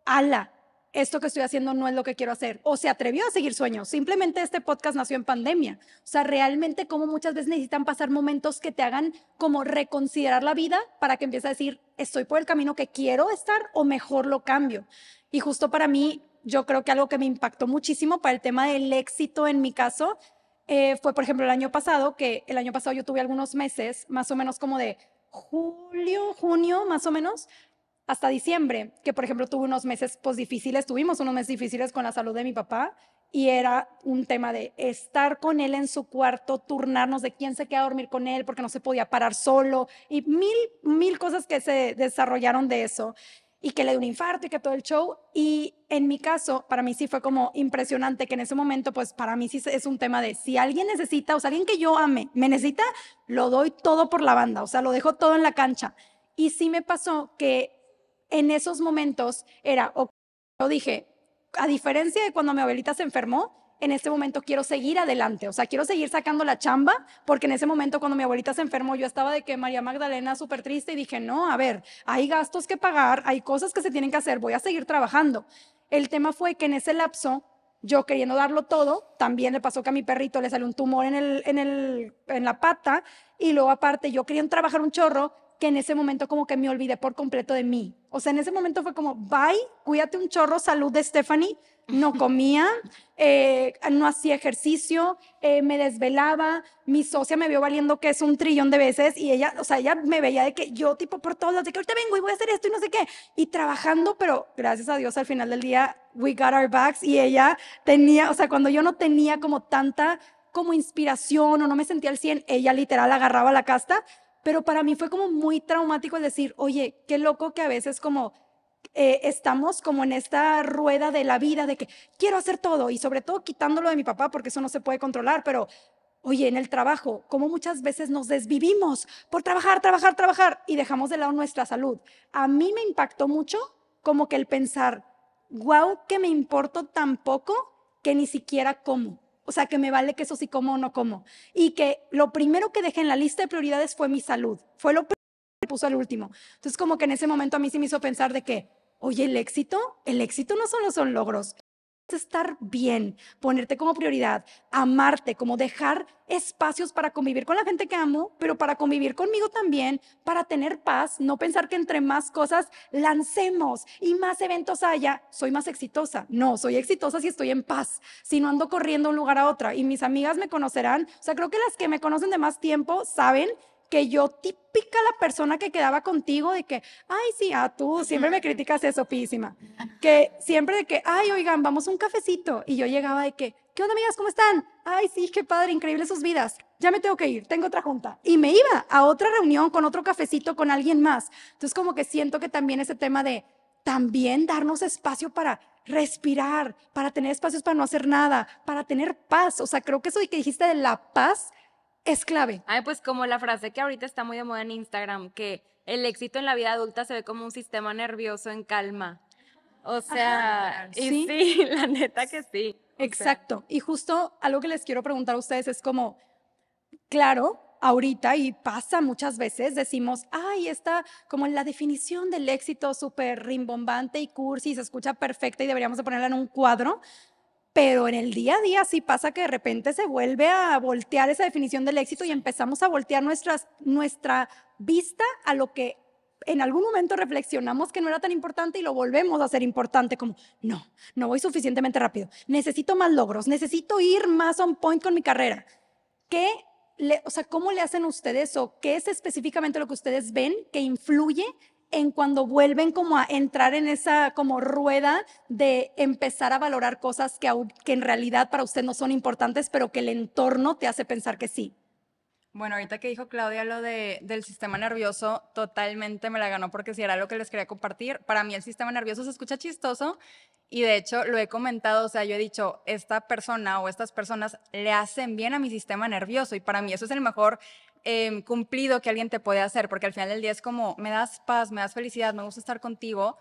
ala, esto que estoy haciendo no es lo que quiero hacer. O se atrevió a seguir sueños. Simplemente este podcast nació en pandemia. O sea, realmente como muchas veces necesitan pasar momentos que te hagan como reconsiderar la vida para que empieces a decir, estoy por el camino que quiero estar o mejor lo cambio. Y justo para mí, yo creo que algo que me impactó muchísimo para el tema del éxito en mi caso eh, fue, por ejemplo, el año pasado, que el año pasado yo tuve algunos meses, más o menos como de julio, junio, más o menos, hasta diciembre, que por ejemplo tuve unos meses pues difíciles, tuvimos unos meses difíciles con la salud de mi papá y era un tema de estar con él en su cuarto, turnarnos de quién se queda a dormir con él porque no se podía parar solo y mil, mil cosas que se desarrollaron de eso y que le dio un infarto y que todo el show. Y en mi caso, para mí sí fue como impresionante que en ese momento, pues para mí sí es un tema de si alguien necesita, o sea, alguien que yo ame, me necesita, lo doy todo por la banda, o sea, lo dejo todo en la cancha. Y sí me pasó que en esos momentos era, yo dije, a diferencia de cuando mi abuelita se enfermó, en este momento quiero seguir adelante, o sea, quiero seguir sacando la chamba, porque en ese momento cuando mi abuelita se enfermó, yo estaba de que María Magdalena súper triste y dije, no, a ver, hay gastos que pagar, hay cosas que se tienen que hacer, voy a seguir trabajando. El tema fue que en ese lapso, yo queriendo darlo todo, también le pasó que a mi perrito le salió un tumor en, el, en, el, en la pata, y luego aparte yo quería trabajar un chorro, que en ese momento como que me olvidé por completo de mí. O sea, en ese momento fue como, bye, cuídate un chorro, salud de Stephanie. No <laughs> comía, eh, no hacía ejercicio, eh, me desvelaba, mi socia me vio valiendo que es un trillón de veces y ella, o sea, ella me veía de que yo tipo por todos lados, de que ahorita vengo y voy a hacer esto y no sé qué. Y trabajando, pero gracias a Dios al final del día, we got our backs y ella tenía, o sea, cuando yo no tenía como tanta como inspiración o no me sentía al 100, ella literal agarraba la casta pero para mí fue como muy traumático el decir, oye, qué loco que a veces como eh, estamos como en esta rueda de la vida de que quiero hacer todo y sobre todo quitándolo de mi papá porque eso no se puede controlar, pero oye, en el trabajo, como muchas veces nos desvivimos por trabajar, trabajar, trabajar y dejamos de lado nuestra salud. A mí me impactó mucho como que el pensar, wow, que me importo tan poco que ni siquiera como o sea, que me vale que eso sí como o no como. Y que lo primero que dejé en la lista de prioridades fue mi salud. Fue lo primero que puso al último. Entonces, como que en ese momento a mí sí me hizo pensar de que, oye, el éxito, el éxito no solo son logros, estar bien, ponerte como prioridad, amarte, como dejar espacios para convivir con la gente que amo, pero para convivir conmigo también, para tener paz, no pensar que entre más cosas lancemos y más eventos haya, soy más exitosa. No, soy exitosa si estoy en paz, si no ando corriendo de un lugar a otro. Y mis amigas me conocerán, o sea, creo que las que me conocen de más tiempo saben que yo típica la persona que quedaba contigo de que, ay, sí, a ah, tú siempre me criticas eso, písima. Que siempre de que, ay, oigan, vamos un cafecito. Y yo llegaba de que, ¿qué onda, amigas? ¿Cómo están? Ay, sí, qué padre, increíble sus vidas. Ya me tengo que ir, tengo otra junta. Y me iba a otra reunión con otro cafecito con alguien más. Entonces, como que siento que también ese tema de también darnos espacio para respirar, para tener espacios para no hacer nada, para tener paz. O sea, creo que eso que dijiste de la paz es clave. Ay, pues como la frase que ahorita está muy de moda en Instagram, que el éxito en la vida adulta se ve como un sistema nervioso en calma. O sea, ¿sí? sí, <laughs> la neta que sí. Exacto. Y justo algo que les quiero preguntar a ustedes es como, claro, ahorita y pasa muchas veces, decimos, ay, está como la definición del éxito súper rimbombante y cursi, se escucha perfecta y deberíamos de ponerla en un cuadro, pero en el día a día sí pasa que de repente se vuelve a voltear esa definición del éxito y empezamos a voltear nuestra vista a lo que en algún momento reflexionamos que no era tan importante y lo volvemos a hacer importante, como, no, no voy suficientemente rápido, necesito más logros, necesito ir más on point con mi carrera. ¿Qué o sea, ¿Cómo le hacen ustedes o qué es específicamente lo que ustedes ven que influye en cuando vuelven como a entrar en esa como rueda de empezar a valorar cosas que, en realidad para usted no son importantes, pero que el entorno te hace pensar que sí. Bueno, ahorita que dijo Claudia lo del sistema nervioso, totalmente me la ganó porque si era lo que les quería compartir, para mí el sistema nervioso se escucha chistoso y de hecho lo he comentado, o sea, yo he dicho, esta persona o estas personas le hacen bien a mi sistema nervioso y para mí eso es el mejor Em, cumplido que alguien te puede hacer, porque al final del día es como, me das paz, me das felicidad, me gusta estar contigo.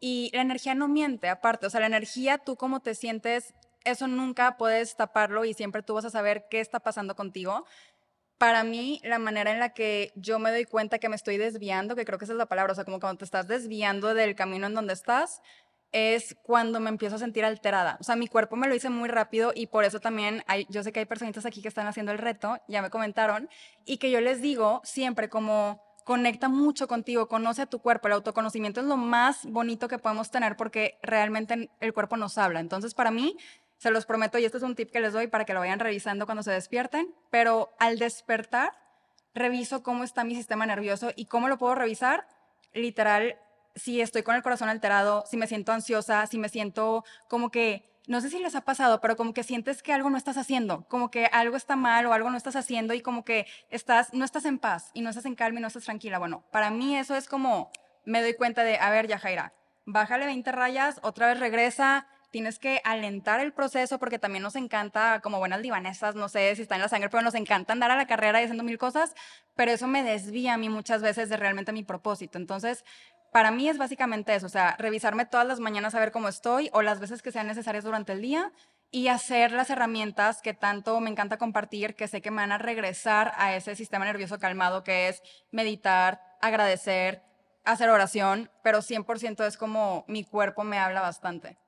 Y la energía no miente, aparte, o sea, la energía, tú cómo te sientes, eso nunca puedes taparlo y siempre tú vas a saber qué está pasando contigo. Para mí, la manera en la que yo me doy cuenta que me estoy desviando, que creo que esa es la palabra, o sea, como cuando te estás desviando del camino en donde estás, es cuando me empiezo a sentir alterada. O sea, mi cuerpo me lo hice muy rápido y por eso también hay, yo sé que hay personitas aquí que están haciendo el reto, ya me comentaron, y que yo les digo siempre como conecta mucho contigo, conoce a tu cuerpo. El autoconocimiento es lo más bonito que podemos tener porque realmente el cuerpo nos habla. Entonces, para mí, se los prometo, y este es un tip que les doy para que lo vayan revisando cuando se despierten, pero al despertar, reviso cómo está mi sistema nervioso y cómo lo puedo revisar literal si estoy con el corazón alterado, si me siento ansiosa, si me siento como que, no sé si les ha pasado, pero como que sientes que algo no estás haciendo, como que algo está mal o algo no estás haciendo y como que estás, no estás en paz y no estás en calma y no estás tranquila. Bueno, para mí eso es como, me doy cuenta de, a ver, Yajaira, bájale 20 rayas, otra vez regresa, tienes que alentar el proceso porque también nos encanta, como buenas libanesas, no sé si está en la sangre, pero nos encanta andar a la carrera y haciendo mil cosas, pero eso me desvía a mí muchas veces de realmente mi propósito. Entonces, para mí es básicamente eso, o sea, revisarme todas las mañanas a ver cómo estoy o las veces que sean necesarias durante el día y hacer las herramientas que tanto me encanta compartir, que sé que me van a regresar a ese sistema nervioso calmado, que es meditar, agradecer, hacer oración, pero 100% es como mi cuerpo me habla bastante.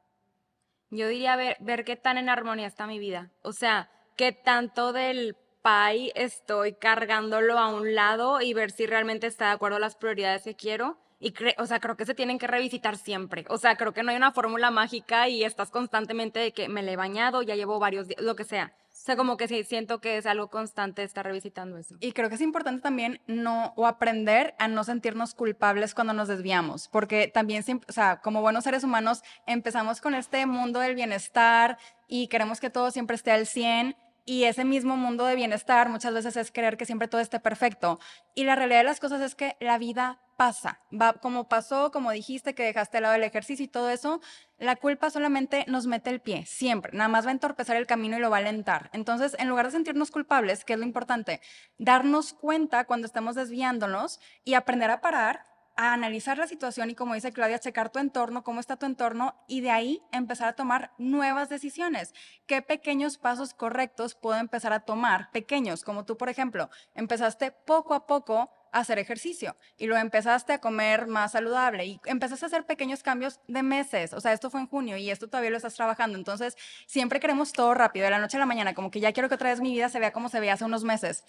Yo diría ver, qué tan en armonía está mi vida, o sea, qué tanto del pai estoy cargándolo a un lado y ver si realmente está de acuerdo a las prioridades que quiero y, o sea, creo que se tienen que revisitar siempre. O sea, creo que no hay una fórmula mágica y estás constantemente de que me le he bañado, ya llevo varios días, lo que sea. O sea, como que sí, siento que es algo constante estar revisitando eso. Y creo que es importante también no, o aprender a no sentirnos culpables cuando nos desviamos, porque también, o sea, como buenos seres humanos, empezamos con este mundo del bienestar y queremos que todo siempre esté al 100 y ese mismo mundo de bienestar muchas veces es creer que siempre todo esté perfecto. Y la realidad de las cosas es que la vida pasa, va como pasó, como dijiste que dejaste al lado el ejercicio y todo eso, la culpa solamente nos mete el pie, siempre, nada más va a entorpecer el camino y lo va a alentar. Entonces, en lugar de sentirnos culpables, que es lo importante, darnos cuenta cuando estamos desviándonos y aprender a parar a analizar la situación y como dice Claudia, checar tu entorno, cómo está tu entorno y de ahí empezar a tomar nuevas decisiones. ¿Qué pequeños pasos correctos puedo empezar a tomar? Pequeños, como tú, por ejemplo, empezaste poco a poco a hacer ejercicio y lo empezaste a comer más saludable y empezaste a hacer pequeños cambios de meses. O sea, esto fue en junio y esto todavía lo estás trabajando. Entonces, siempre queremos todo rápido, de la noche a la mañana, como que ya quiero que otra vez mi vida se vea como se veía hace unos meses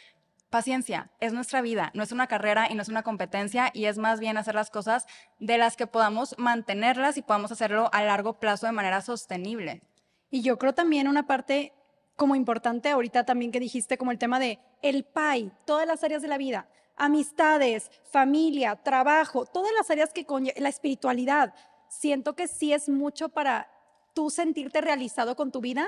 paciencia, es nuestra vida, no es una carrera y no es una competencia y es más bien hacer las cosas de las que podamos mantenerlas y podamos hacerlo a largo plazo de manera sostenible. Y yo creo también una parte como importante ahorita también que dijiste como el tema de el PAI, todas las áreas de la vida, amistades, familia, trabajo, todas las áreas que con la espiritualidad. Siento que sí es mucho para tú sentirte realizado con tu vida,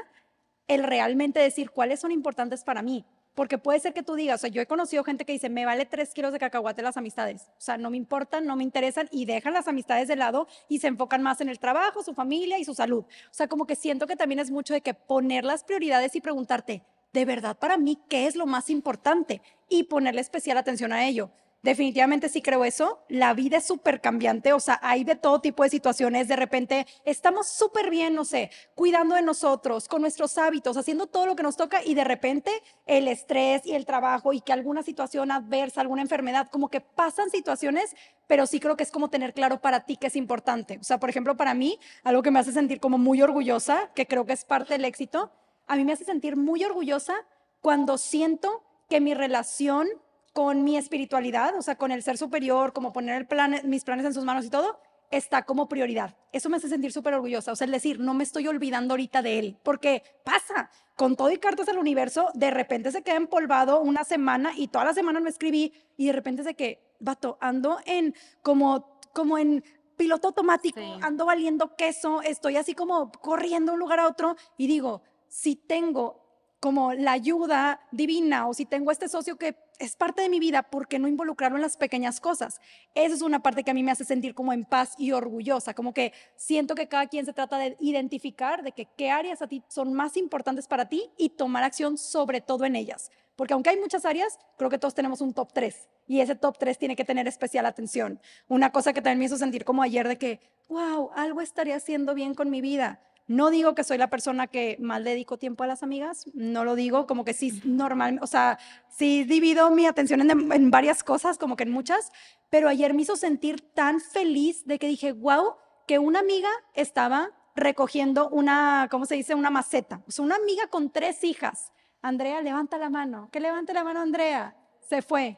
el realmente decir cuáles son importantes para mí, porque puede ser que tú digas, o sea, yo he conocido gente que dice, me vale tres kilos de cacahuate las amistades. O sea, no me importan, no me interesan y dejan las amistades de lado y se enfocan más en el trabajo, su familia y su salud. O sea, como que siento que también es mucho de que poner las prioridades y preguntarte, de verdad para mí, ¿qué es lo más importante? Y ponerle especial atención a ello definitivamente sí creo eso. La vida es súper cambiante, o sea, hay de todo tipo de situaciones. De repente estamos súper bien, no sé, cuidando de nosotros, con nuestros hábitos, haciendo todo lo que nos toca y de repente el estrés y el trabajo y que alguna situación adversa, alguna enfermedad, como que pasan situaciones, pero sí creo que es como tener claro para ti que es importante. O sea, por ejemplo, para mí, algo que me hace sentir como muy orgullosa, que creo que es parte del éxito, a mí me hace sentir muy orgullosa cuando siento que mi relación con mi espiritualidad, o sea, con el ser superior, como poner mis planes en sus manos y todo, está como prioridad. Eso me hace sentir súper orgullosa. O sea, es decir, no me estoy olvidando ahorita de él, porque pasa, con todo y cartas al universo, de repente se queda empolvado una semana y toda la semana me escribí y de repente sé que, vato, ando en como, como en piloto automático, ando valiendo queso, estoy así como corriendo de un lugar a otro y digo, si tengo como la ayuda divina o si tengo este socio que es parte de mi vida, porque no involucrarlo en las pequeñas cosas? Esa es una parte que a mí me hace sentir como en paz y orgullosa, como que siento que cada quien se trata de identificar de qué áreas a ti son más importantes para ti y tomar acción sobre todo en ellas. Porque aunque hay muchas áreas, creo que todos tenemos un top 3 y ese top 3 tiene que tener especial atención. Una cosa que también me hizo sentir como ayer de que, wow, algo estaría haciendo bien con mi vida no digo que soy la persona que más dedico tiempo a las amigas, no lo digo, como que sí, normal, o sea, sí divido mi atención en, varias cosas, como que en muchas, pero ayer me hizo sentir tan feliz de que dije, wow, que una amiga estaba recogiendo una, ¿cómo se dice? Una maceta. O sea, una amiga con tres hijas. Andrea, levanta la mano. Que levante la mano, Andrea. Se fue.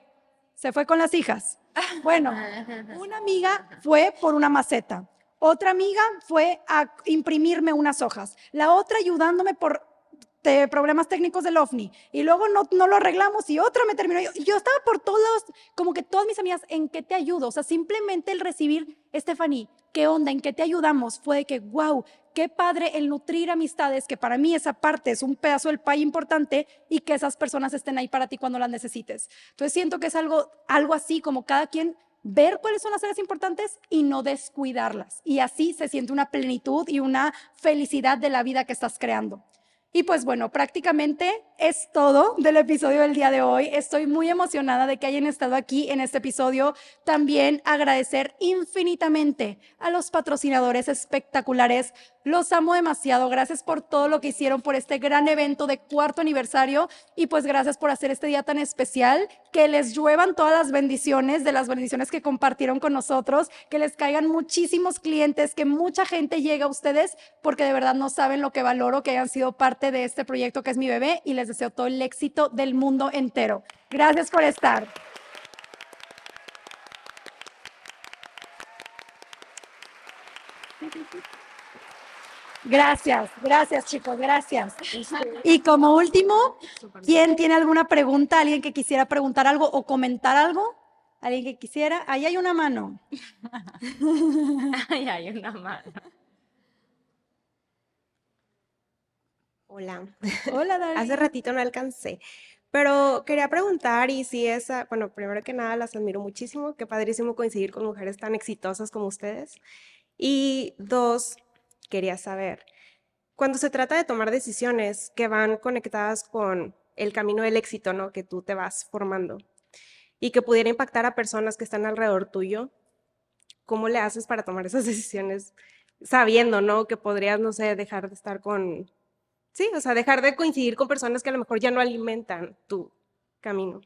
Se fue con las hijas. <laughs> Bueno, una amiga fue por una maceta. Otra amiga fue a imprimirme unas hojas. La otra ayudándome por problemas técnicos del OVNI y luego no, lo arreglamos y otra me terminó. Yo, yo estaba por todos como que todas mis amigas, ¿en qué te ayudo? O sea, simplemente el recibir, Stephanie, ¿qué onda? ¿En qué te ayudamos? Fue de que, wow, qué padre el nutrir amistades, que para mí esa parte es un pedazo del pay importante y que esas personas estén ahí para ti cuando las necesites. Entonces siento que es algo, algo así, como cada quien ver cuáles son las áreas importantes y no descuidarlas. Y así se siente una plenitud y una felicidad de la vida que estás creando. Y pues bueno, prácticamente es todo del episodio del día de hoy. Estoy muy emocionada de que hayan estado aquí en este episodio. También agradecer infinitamente a los patrocinadores espectaculares. Los amo demasiado. Gracias por todo lo que hicieron por este gran evento de cuarto aniversario y pues gracias por hacer este día tan especial. Que les lluevan todas las bendiciones de las bendiciones que compartieron con nosotros, que les caigan muchísimos clientes, que mucha gente llegue a ustedes porque de verdad no saben lo que valoro que hayan sido parte de este proyecto que es mi bebé y les deseo todo el éxito del mundo entero. Gracias por estar. Gracias, gracias chicos, gracias. Y como último, ¿quién tiene alguna pregunta? ¿Alguien que quisiera preguntar algo o comentar algo? ¿Alguien que quisiera? Ahí hay una mano. <laughs> Ahí hay una mano. Hola. Hola, <laughs> Dani. Hace ratito no alcancé. Pero quería preguntar y si esa, bueno, primero que nada las admiro muchísimo, qué padrísimo coincidir con mujeres tan exitosas como ustedes. Y dos, quería saber, cuando se trata de tomar decisiones que van conectadas con el camino del éxito, ¿no? Que tú te vas formando y que pudiera impactar a personas que están alrededor tuyo, ¿cómo le haces para tomar esas <laughs> decisiones sabiendo, ¿no? Que podrías, no sé, dejar de estar con Sí, o sea, dejar de coincidir con personas que a lo mejor ya no alimentan tu camino.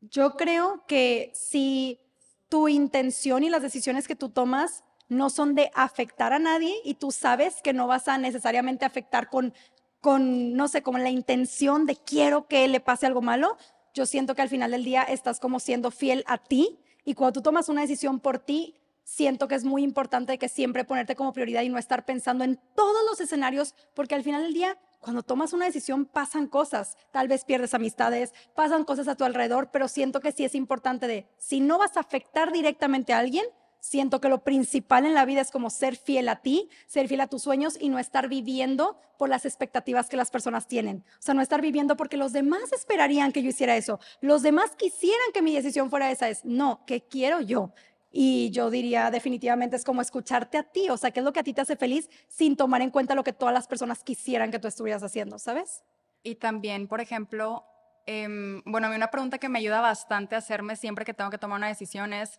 Yo creo que si tu intención y las decisiones que tú tomas no son de afectar a nadie y tú sabes que no vas a necesariamente afectar con, con no sé, con la intención de quiero que le pase algo malo, yo siento que al final del día estás como siendo fiel a ti y cuando tú tomas una decisión por ti, siento que es muy importante que siempre ponerte como prioridad y no estar pensando en todos los escenarios, porque al final del día, cuando tomas una decisión, pasan cosas. Tal vez pierdes amistades, pasan cosas a tu alrededor, pero siento que sí es importante de, si no vas a afectar directamente a alguien, siento que lo principal en la vida es como ser fiel a ti, ser fiel a tus sueños y no estar viviendo por las expectativas que las personas tienen. O sea, no estar viviendo porque los demás esperarían que yo hiciera eso. Los demás quisieran que mi decisión fuera esa. Es, no, ¿qué quiero yo? Y yo diría, definitivamente es como escucharte a ti, o sea, qué es lo que a ti te hace feliz sin tomar en cuenta lo que todas las personas quisieran que tú estuvieras haciendo, ¿sabes? Y también, por ejemplo, em, bueno, a mí una pregunta que me ayuda bastante a hacerme siempre que tengo que tomar una decisión es,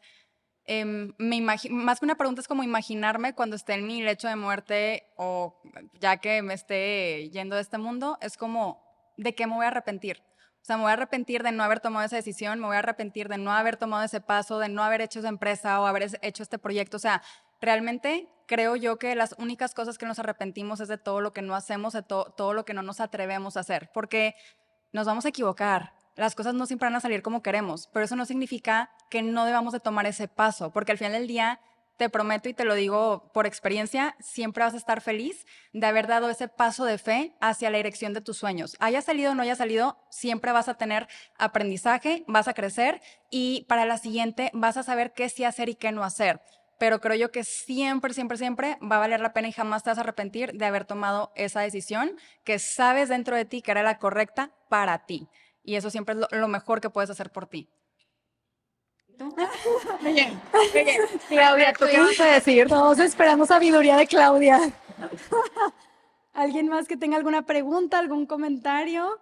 eh, me más que una pregunta es como imaginarme cuando esté en mi lecho de muerte o ya que me esté yendo de este mundo, es como, ¿de qué me voy a arrepentir? O sea, me voy a arrepentir de no haber tomado esa decisión, me voy a arrepentir de no haber tomado ese paso, de no haber hecho esa empresa o haber hecho este proyecto. O sea, realmente creo yo que las únicas cosas que nos arrepentimos es de todo lo que no hacemos, de todo lo que no nos atrevemos a hacer, porque nos vamos a equivocar. Las cosas no siempre van a salir como queremos, pero eso no significa que no debamos de tomar ese paso, porque al final del día te prometo y te lo digo por experiencia, siempre vas a estar feliz de haber dado ese paso de fe hacia la dirección de tus sueños. Haya salido o no haya salido, siempre vas a tener aprendizaje, vas a crecer y para la siguiente vas a saber qué sí hacer y qué no hacer. Pero creo yo que siempre, siempre, siempre va a valer la pena y jamás te vas a arrepentir de haber tomado esa decisión que sabes dentro de ti que era la correcta para ti. Y eso siempre es lo, lo mejor que puedes hacer por ti. Ah. <laughs> Claudia, ¿tú qué vas decir? Todos esperamos sabiduría de Claudia. <laughs> ¿Alguien más que tenga alguna pregunta, algún comentario?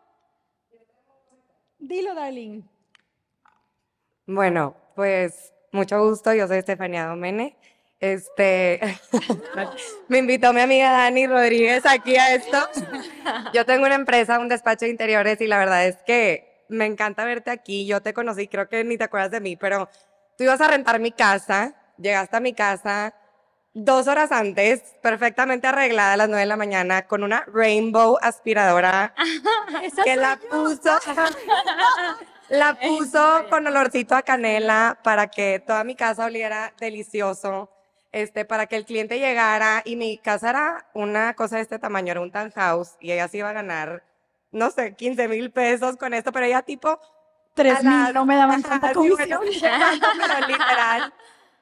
Dilo, darling. Bueno, pues mucho gusto. Yo soy Estefanía Domene. Este, <laughs> me invitó mi amiga Dani Rodríguez aquí a esto. Yo tengo una empresa, un despacho de interiores y la verdad es que me encanta verte aquí, yo te conocí, creo que ni te acuerdas de mí, pero tú ibas a rentar mi casa, llegaste a mi casa dos horas antes, perfectamente arreglada a las nueve de la mañana, con una Rainbow aspiradora <laughs> que la puso, <laughs> la puso con olorcito a canela para que toda mi casa oliera delicioso. Este, para que el cliente llegara y mi casa era una cosa de este tamaño, era un townhouse y ella se iba a ganar no sé, 15 mil pesos con esto, pero ella tipo... 3 mil, no me daban tanta comisión. pero literal.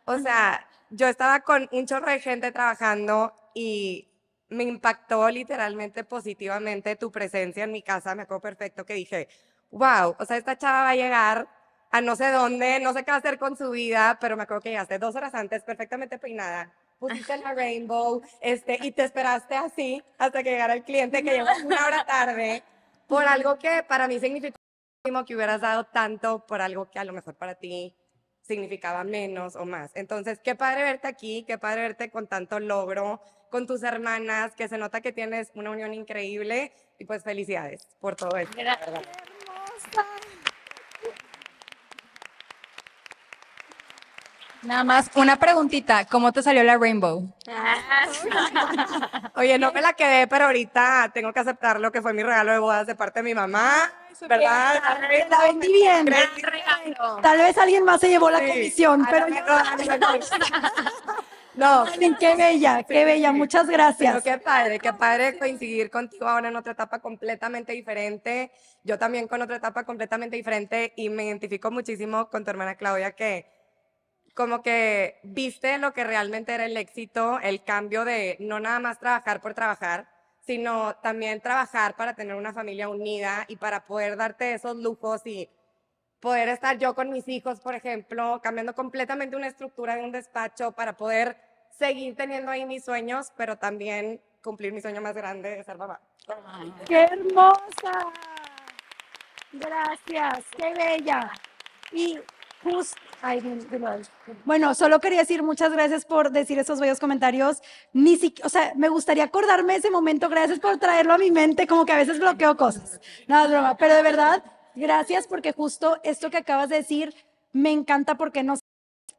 O sea, yo estaba con un chorro de gente trabajando y me impactó literalmente positivamente tu presencia en mi casa. Me acuerdo perfecto que dije, wow, o sea, esta chava va a llegar a no sé dónde, no sé qué va a hacer con su vida, pero me acuerdo que llegaste dos horas antes perfectamente peinada. Pusiste la rainbow este, y te esperaste así hasta que llegara el cliente que llegó una hora tarde por algo que para mí significó que hubieras dado tanto por algo que a lo mejor para ti significaba menos o más. Entonces, qué padre verte aquí, qué padre verte con tanto logro, con tus hermanas, que se nota que tienes una unión increíble y pues felicidades por todo esto. Gracias. Nada más, una preguntita, ¿cómo te salió la Rainbow? <laughs> Oye, no me la quedé, pero ahorita tengo que aceptar lo que fue mi regalo de bodas de parte de mi mamá. ¿Verdad? La vendí bien. Tal vez alguien más se llevó la comisión, pero yo... No, <laughs> qué bella, qué bella, muchas gracias. qué padre, qué padre coincidir contigo ahora en otra etapa completamente diferente. Yo también con otra etapa completamente diferente y me identifico muchísimo con tu hermana Claudia que como que viste lo que realmente era el éxito, el cambio de no nada más trabajar por trabajar, sino también trabajar para tener una familia unida y para poder darte esos lujos y poder estar yo con mis hijos, por ejemplo, cambiando completamente una estructura de un despacho para poder seguir teniendo ahí mis sueños, pero también cumplir mi sueño más grande de ser mamá. ¡Qué hermosa! Gracias, qué bella. Y justo bueno, solo quería decir muchas gracias por decir esos bellos comentarios. Ni siquiera, o sea, me gustaría acordarme ese momento. Gracias por traerlo a mi mente, como que a veces bloqueo cosas. No, es pero de verdad, gracias porque justo esto que acabas de decir me encanta porque no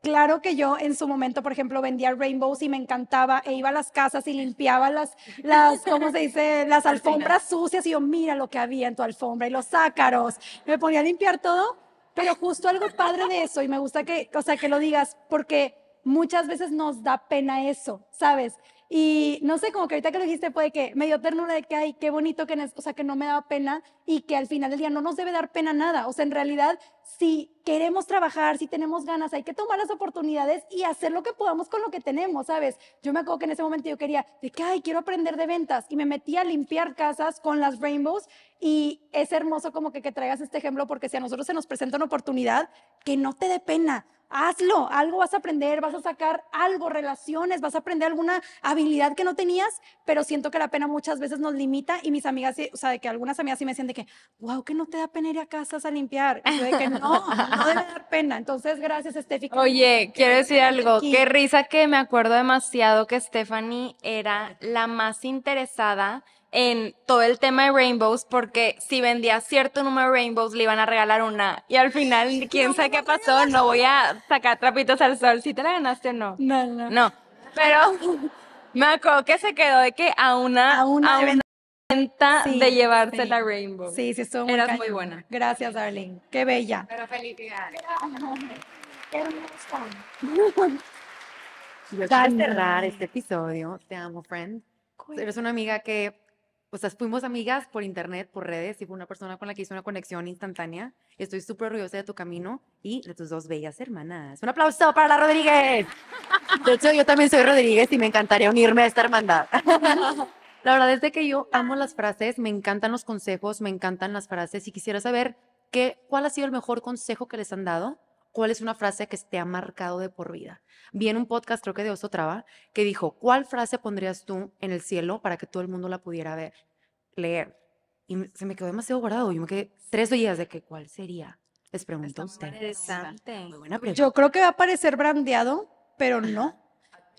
Claro que yo en su momento, por ejemplo, vendía rainbows y me encantaba e iba a las casas y limpiaba las, las ¿cómo se dice? Las alfombras sucias y yo, mira lo que había en tu alfombra y los ácaros. Me ponía a limpiar todo pero justo algo padre de eso, y me gusta que, o sea, que lo digas, porque muchas veces nos da pena eso, ¿sabes? Y no sé, como que ahorita que lo dijiste puede que me dio ternura de que, ay, qué bonito que, o sea, que no me daba pena y que al final del día no nos debe dar pena nada. O sea, en realidad, si queremos trabajar, si tenemos ganas, hay que tomar las oportunidades y hacer lo que podamos con lo que tenemos, ¿sabes? Yo me acuerdo que en ese momento yo quería, de que, ay, quiero aprender de ventas y me metí a limpiar casas con las Rainbows y es hermoso como que, que traigas este ejemplo porque si a nosotros se nos presenta una oportunidad, que no te dé pena. Hazlo, algo vas a aprender, vas a sacar algo, relaciones, vas a aprender alguna habilidad que no tenías, pero siento que la pena muchas veces nos limita y mis amigas, o sea, de que algunas amigas sí me decían de que, wow, que no te da pena ir a casas a limpiar. yo de que no, no debe dar pena. Entonces, gracias, Stephanie. Oye, quiero decir algo. Qué risa que me acuerdo demasiado que Stephanie era la más interesada en todo el tema de rainbows porque si vendía cierto número de rainbows le iban a regalar una y al final quién sabe qué pasó, no voy a sacar trapitos al sol, si te la ganaste o no. No, no. No, pero <laughs> me acuerdo que se quedó de que a una, a una, venta de llevarse la rainbow. Sí, sí, estuvo muy Eras muy buena. Gracias, Darlene. Qué bella. Pero felicidades. Qué Yo quiero cerrar este episodio. Te amo, friend. Eres una amiga que o fuimos amigas por internet, por redes, y fue una persona con la que hice una conexión instantánea. Estoy súper orgullosa de tu camino y de tus dos bellas hermanas. Un aplauso para la Rodríguez. De hecho, yo también soy Rodríguez y me encantaría unirme a esta hermandad. <laughs> La verdad es que yo amo las frases, me encantan los consejos, me encantan las frases y quisiera saber qué, cuál ha sido el mejor consejo que les han dado ¿cuál es una frase que te ha marcado de por vida? Vi en un podcast, creo que de Oso Traba, que dijo, ¿cuál frase pondrías tú en el cielo para que todo el mundo la pudiera ver, leer? Y se me quedó demasiado guardado. Yo me quedé tres días de que, ¿cuál sería? Les pregunto a ustedes. Muy buena pregunta. Yo creo que va a parecer brandeado, pero no.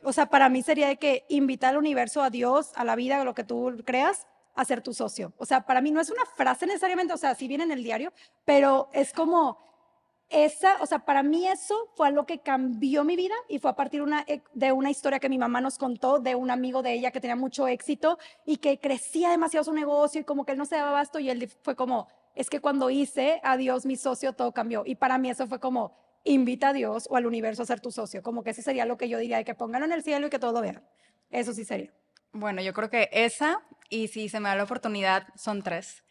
O sea, para mí sería de que invita al universo, a Dios, a la vida, a lo que tú creas, a ser tu socio. O sea, para mí no es una frase necesariamente, o sea, sí viene en el diario, pero es como esa, o sea, para mí eso fue algo que cambió mi vida y fue a partir una, eh, de una historia que mi mamá nos contó de un amigo de ella que tenía mucho éxito y que crecía demasiado su negocio y como que él no se daba abasto y él fue como, es que cuando hice Dios mi socio todo cambió y para mí eso fue como invita a Dios o al universo a ser tu socio, como que eso sería lo que yo diría de que pónganlo en el cielo y que todo lo vean. Eso sí sería. Bueno, yo creo que esa y si se me da la oportunidad son tres.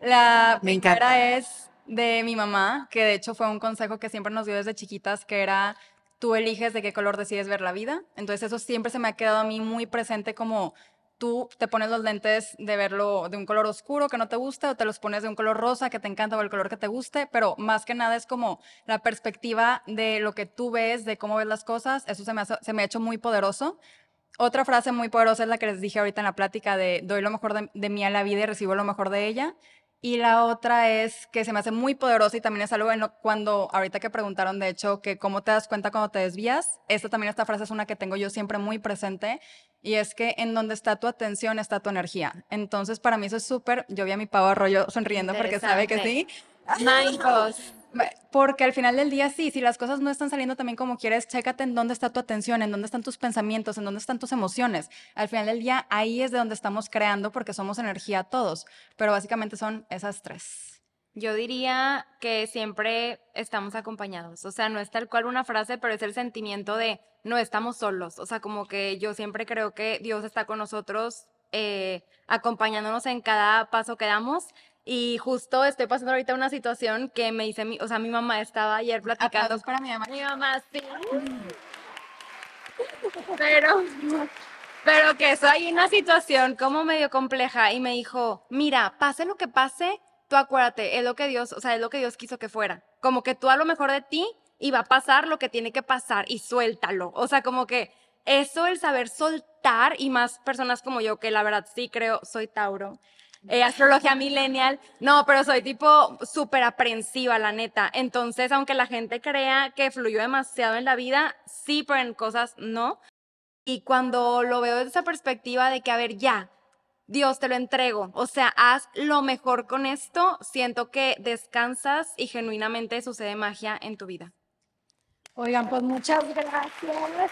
La primera es de mi mamá, que de hecho fue un consejo que siempre nos dio desde chiquitas, que era tú eliges de qué color decides ver la vida. Entonces eso siempre se me ha quedado a mí muy presente como tú te pones los lentes de verlo de un color oscuro que no te guste o te los pones de un color rosa que te encanta o el color que te guste, pero más que nada es como la perspectiva de lo que tú ves, de cómo ves las cosas, eso se me, ha hecho muy poderoso. Otra frase muy poderosa es la que les dije ahorita en la plática de doy lo mejor de mí a la vida y recibo lo mejor de ella. Y la otra es que se me hace muy poderosa y también es algo bueno cuando, ahorita que preguntaron, de hecho, que cómo te das cuenta cuando te desvías, esta también, esta frase es una que tengo yo siempre muy presente y es que en donde está tu atención está tu energía. Entonces, para mí eso es súper, yo vi a mi pavo arroyo sonriendo porque sabe que sí. Porque al final del día sí, si las cosas no están saliendo también como quieres, chécate en dónde está tu atención, en dónde están tus pensamientos, en dónde están tus emociones. Al final del día ahí es de donde estamos creando porque somos energía todos, pero básicamente son esas tres. Yo diría que siempre estamos acompañados, o sea, no es tal cual una frase, pero es el sentimiento de no estamos solos, o sea, como que yo siempre creo que Dios está con nosotros eh, acompañándonos en cada paso que damos y justo estoy pasando ahorita una situación que me dice, mi, o sea, mi mamá estaba ayer platicando. para mi mamá. Mi mamá, sí. <laughs> Pero, pero que eso hay una situación como medio compleja y me dijo, mira, pase lo que pase, tú acuérdate, es lo que Dios, o sea, es lo que Dios quiso que fuera. Como que tú a lo mejor de ti y va a pasar lo que tiene que pasar y suéltalo. O sea, como que eso, el saber soltar y más personas como yo, que la verdad sí creo, soy Tauro. Eh, astrología millennial. No, pero soy tipo súper aprensiva, la neta. Entonces, aunque la gente crea que fluyó demasiado en la vida, sí, pero en cosas no. Y cuando lo veo desde esa perspectiva de que, a ver, ya, Dios te lo entrego, o sea, haz lo mejor con esto, siento que descansas y genuinamente sucede magia en tu vida. Oigan, pues muchas gracias.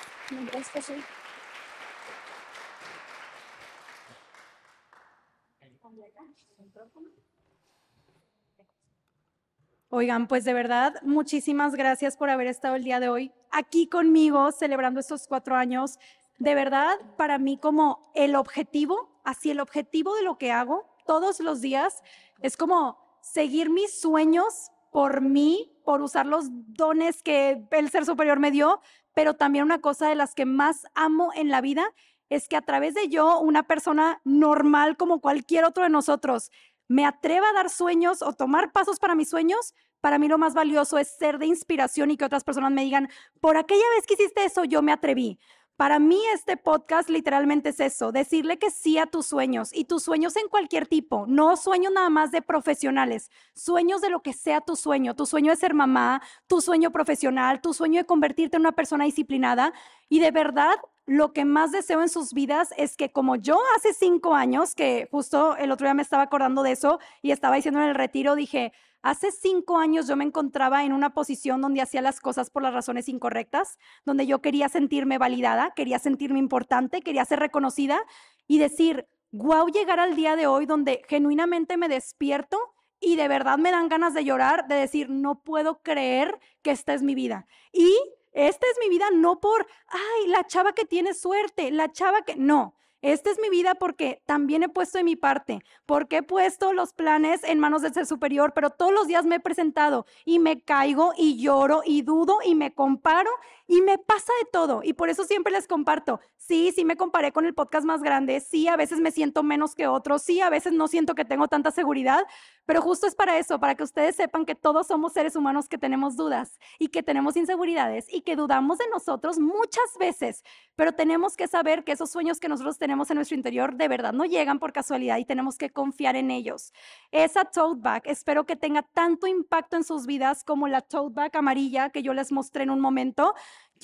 Oigan, pues de verdad, muchísimas gracias por haber estado el día de hoy aquí conmigo celebrando estos cuatro años. De verdad, para mí como el objetivo, así el objetivo de lo que hago todos los días, es como seguir mis sueños por mí, por usar los dones que el ser superior me dio, pero también una cosa de las que más amo en la vida es que a través de yo, una persona normal como cualquier otro de nosotros, me atreva a dar sueños o tomar pasos para mis sueños, para mí lo más valioso es ser de inspiración y que otras personas me digan, por aquella vez que hiciste eso, yo me atreví. Para mí este podcast literalmente es eso, decirle que sí a tus sueños y tus sueños en cualquier tipo, no sueños nada más de profesionales, sueños de lo que sea tu sueño, tu sueño de ser mamá, tu sueño profesional, tu sueño de convertirte en una persona disciplinada y de verdad lo que más deseo en sus vidas es que como yo hace cinco años, que justo el otro día me estaba acordando de eso y estaba diciendo en el retiro, dije, hace cinco años yo me encontraba en una posición donde hacía las cosas por las razones incorrectas, donde yo quería sentirme validada, quería sentirme importante, quería ser reconocida y decir, wow, llegar al día de hoy donde genuinamente me despierto y de verdad me dan ganas de llorar, de decir, no puedo creer que esta es mi vida. Y esta es mi vida no por, ay, la chava que tiene suerte, la chava que... No, esta es mi vida porque también he puesto de mi parte, porque he puesto los planes en manos del ser superior, pero todos los días me he presentado y me caigo y lloro y dudo y me comparo y me pasa de todo y por eso siempre les comparto, sí, sí me comparé con el podcast más grande, sí, a veces me siento menos que otros, sí, a veces no siento que tengo tanta seguridad, pero justo es para eso, para que ustedes sepan que todos somos seres humanos que tenemos dudas y que tenemos inseguridades y que dudamos de nosotros muchas veces, pero tenemos que saber que esos sueños que nosotros tenemos en nuestro interior de verdad no llegan por casualidad y tenemos que confiar en ellos. Esa tote espero que tenga tanto impacto en sus vidas como la tote amarilla que yo les mostré en un momento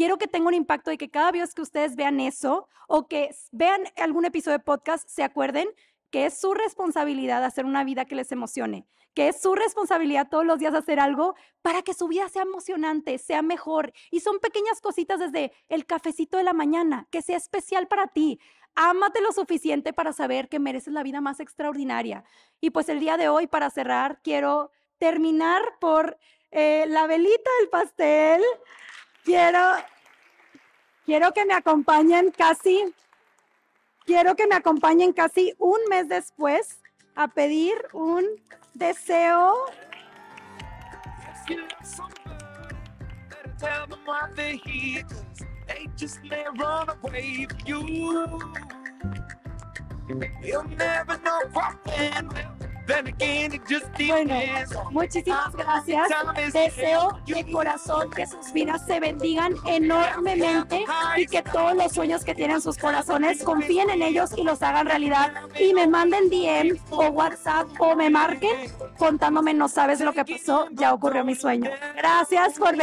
quiero que tenga un impacto y que cada vez que ustedes vean eso o que vean algún episodio de podcast, se acuerden que es su responsabilidad hacer una vida que les emocione, que es su responsabilidad todos los días hacer algo para que su vida sea emocionante, sea mejor. Y son pequeñas cositas desde el cafecito de la mañana, que sea especial para ti. Ámate lo suficiente para saber que mereces la vida más extraordinaria. Y pues el día de hoy, para cerrar, quiero terminar por eh, la velita del pastel. Quiero, quiero que me acompañen casi, quiero que me acompañen casi un mes después a pedir un deseo. Bueno, muchísimas gracias. Deseo de corazón que sus vidas se bendigan enormemente y que todos los sueños que tienen sus corazones confíen en ellos y los hagan realidad. Y me manden DM o WhatsApp o me marquen contándome no sabes lo que pasó, ya ocurrió mi sueño. Gracias por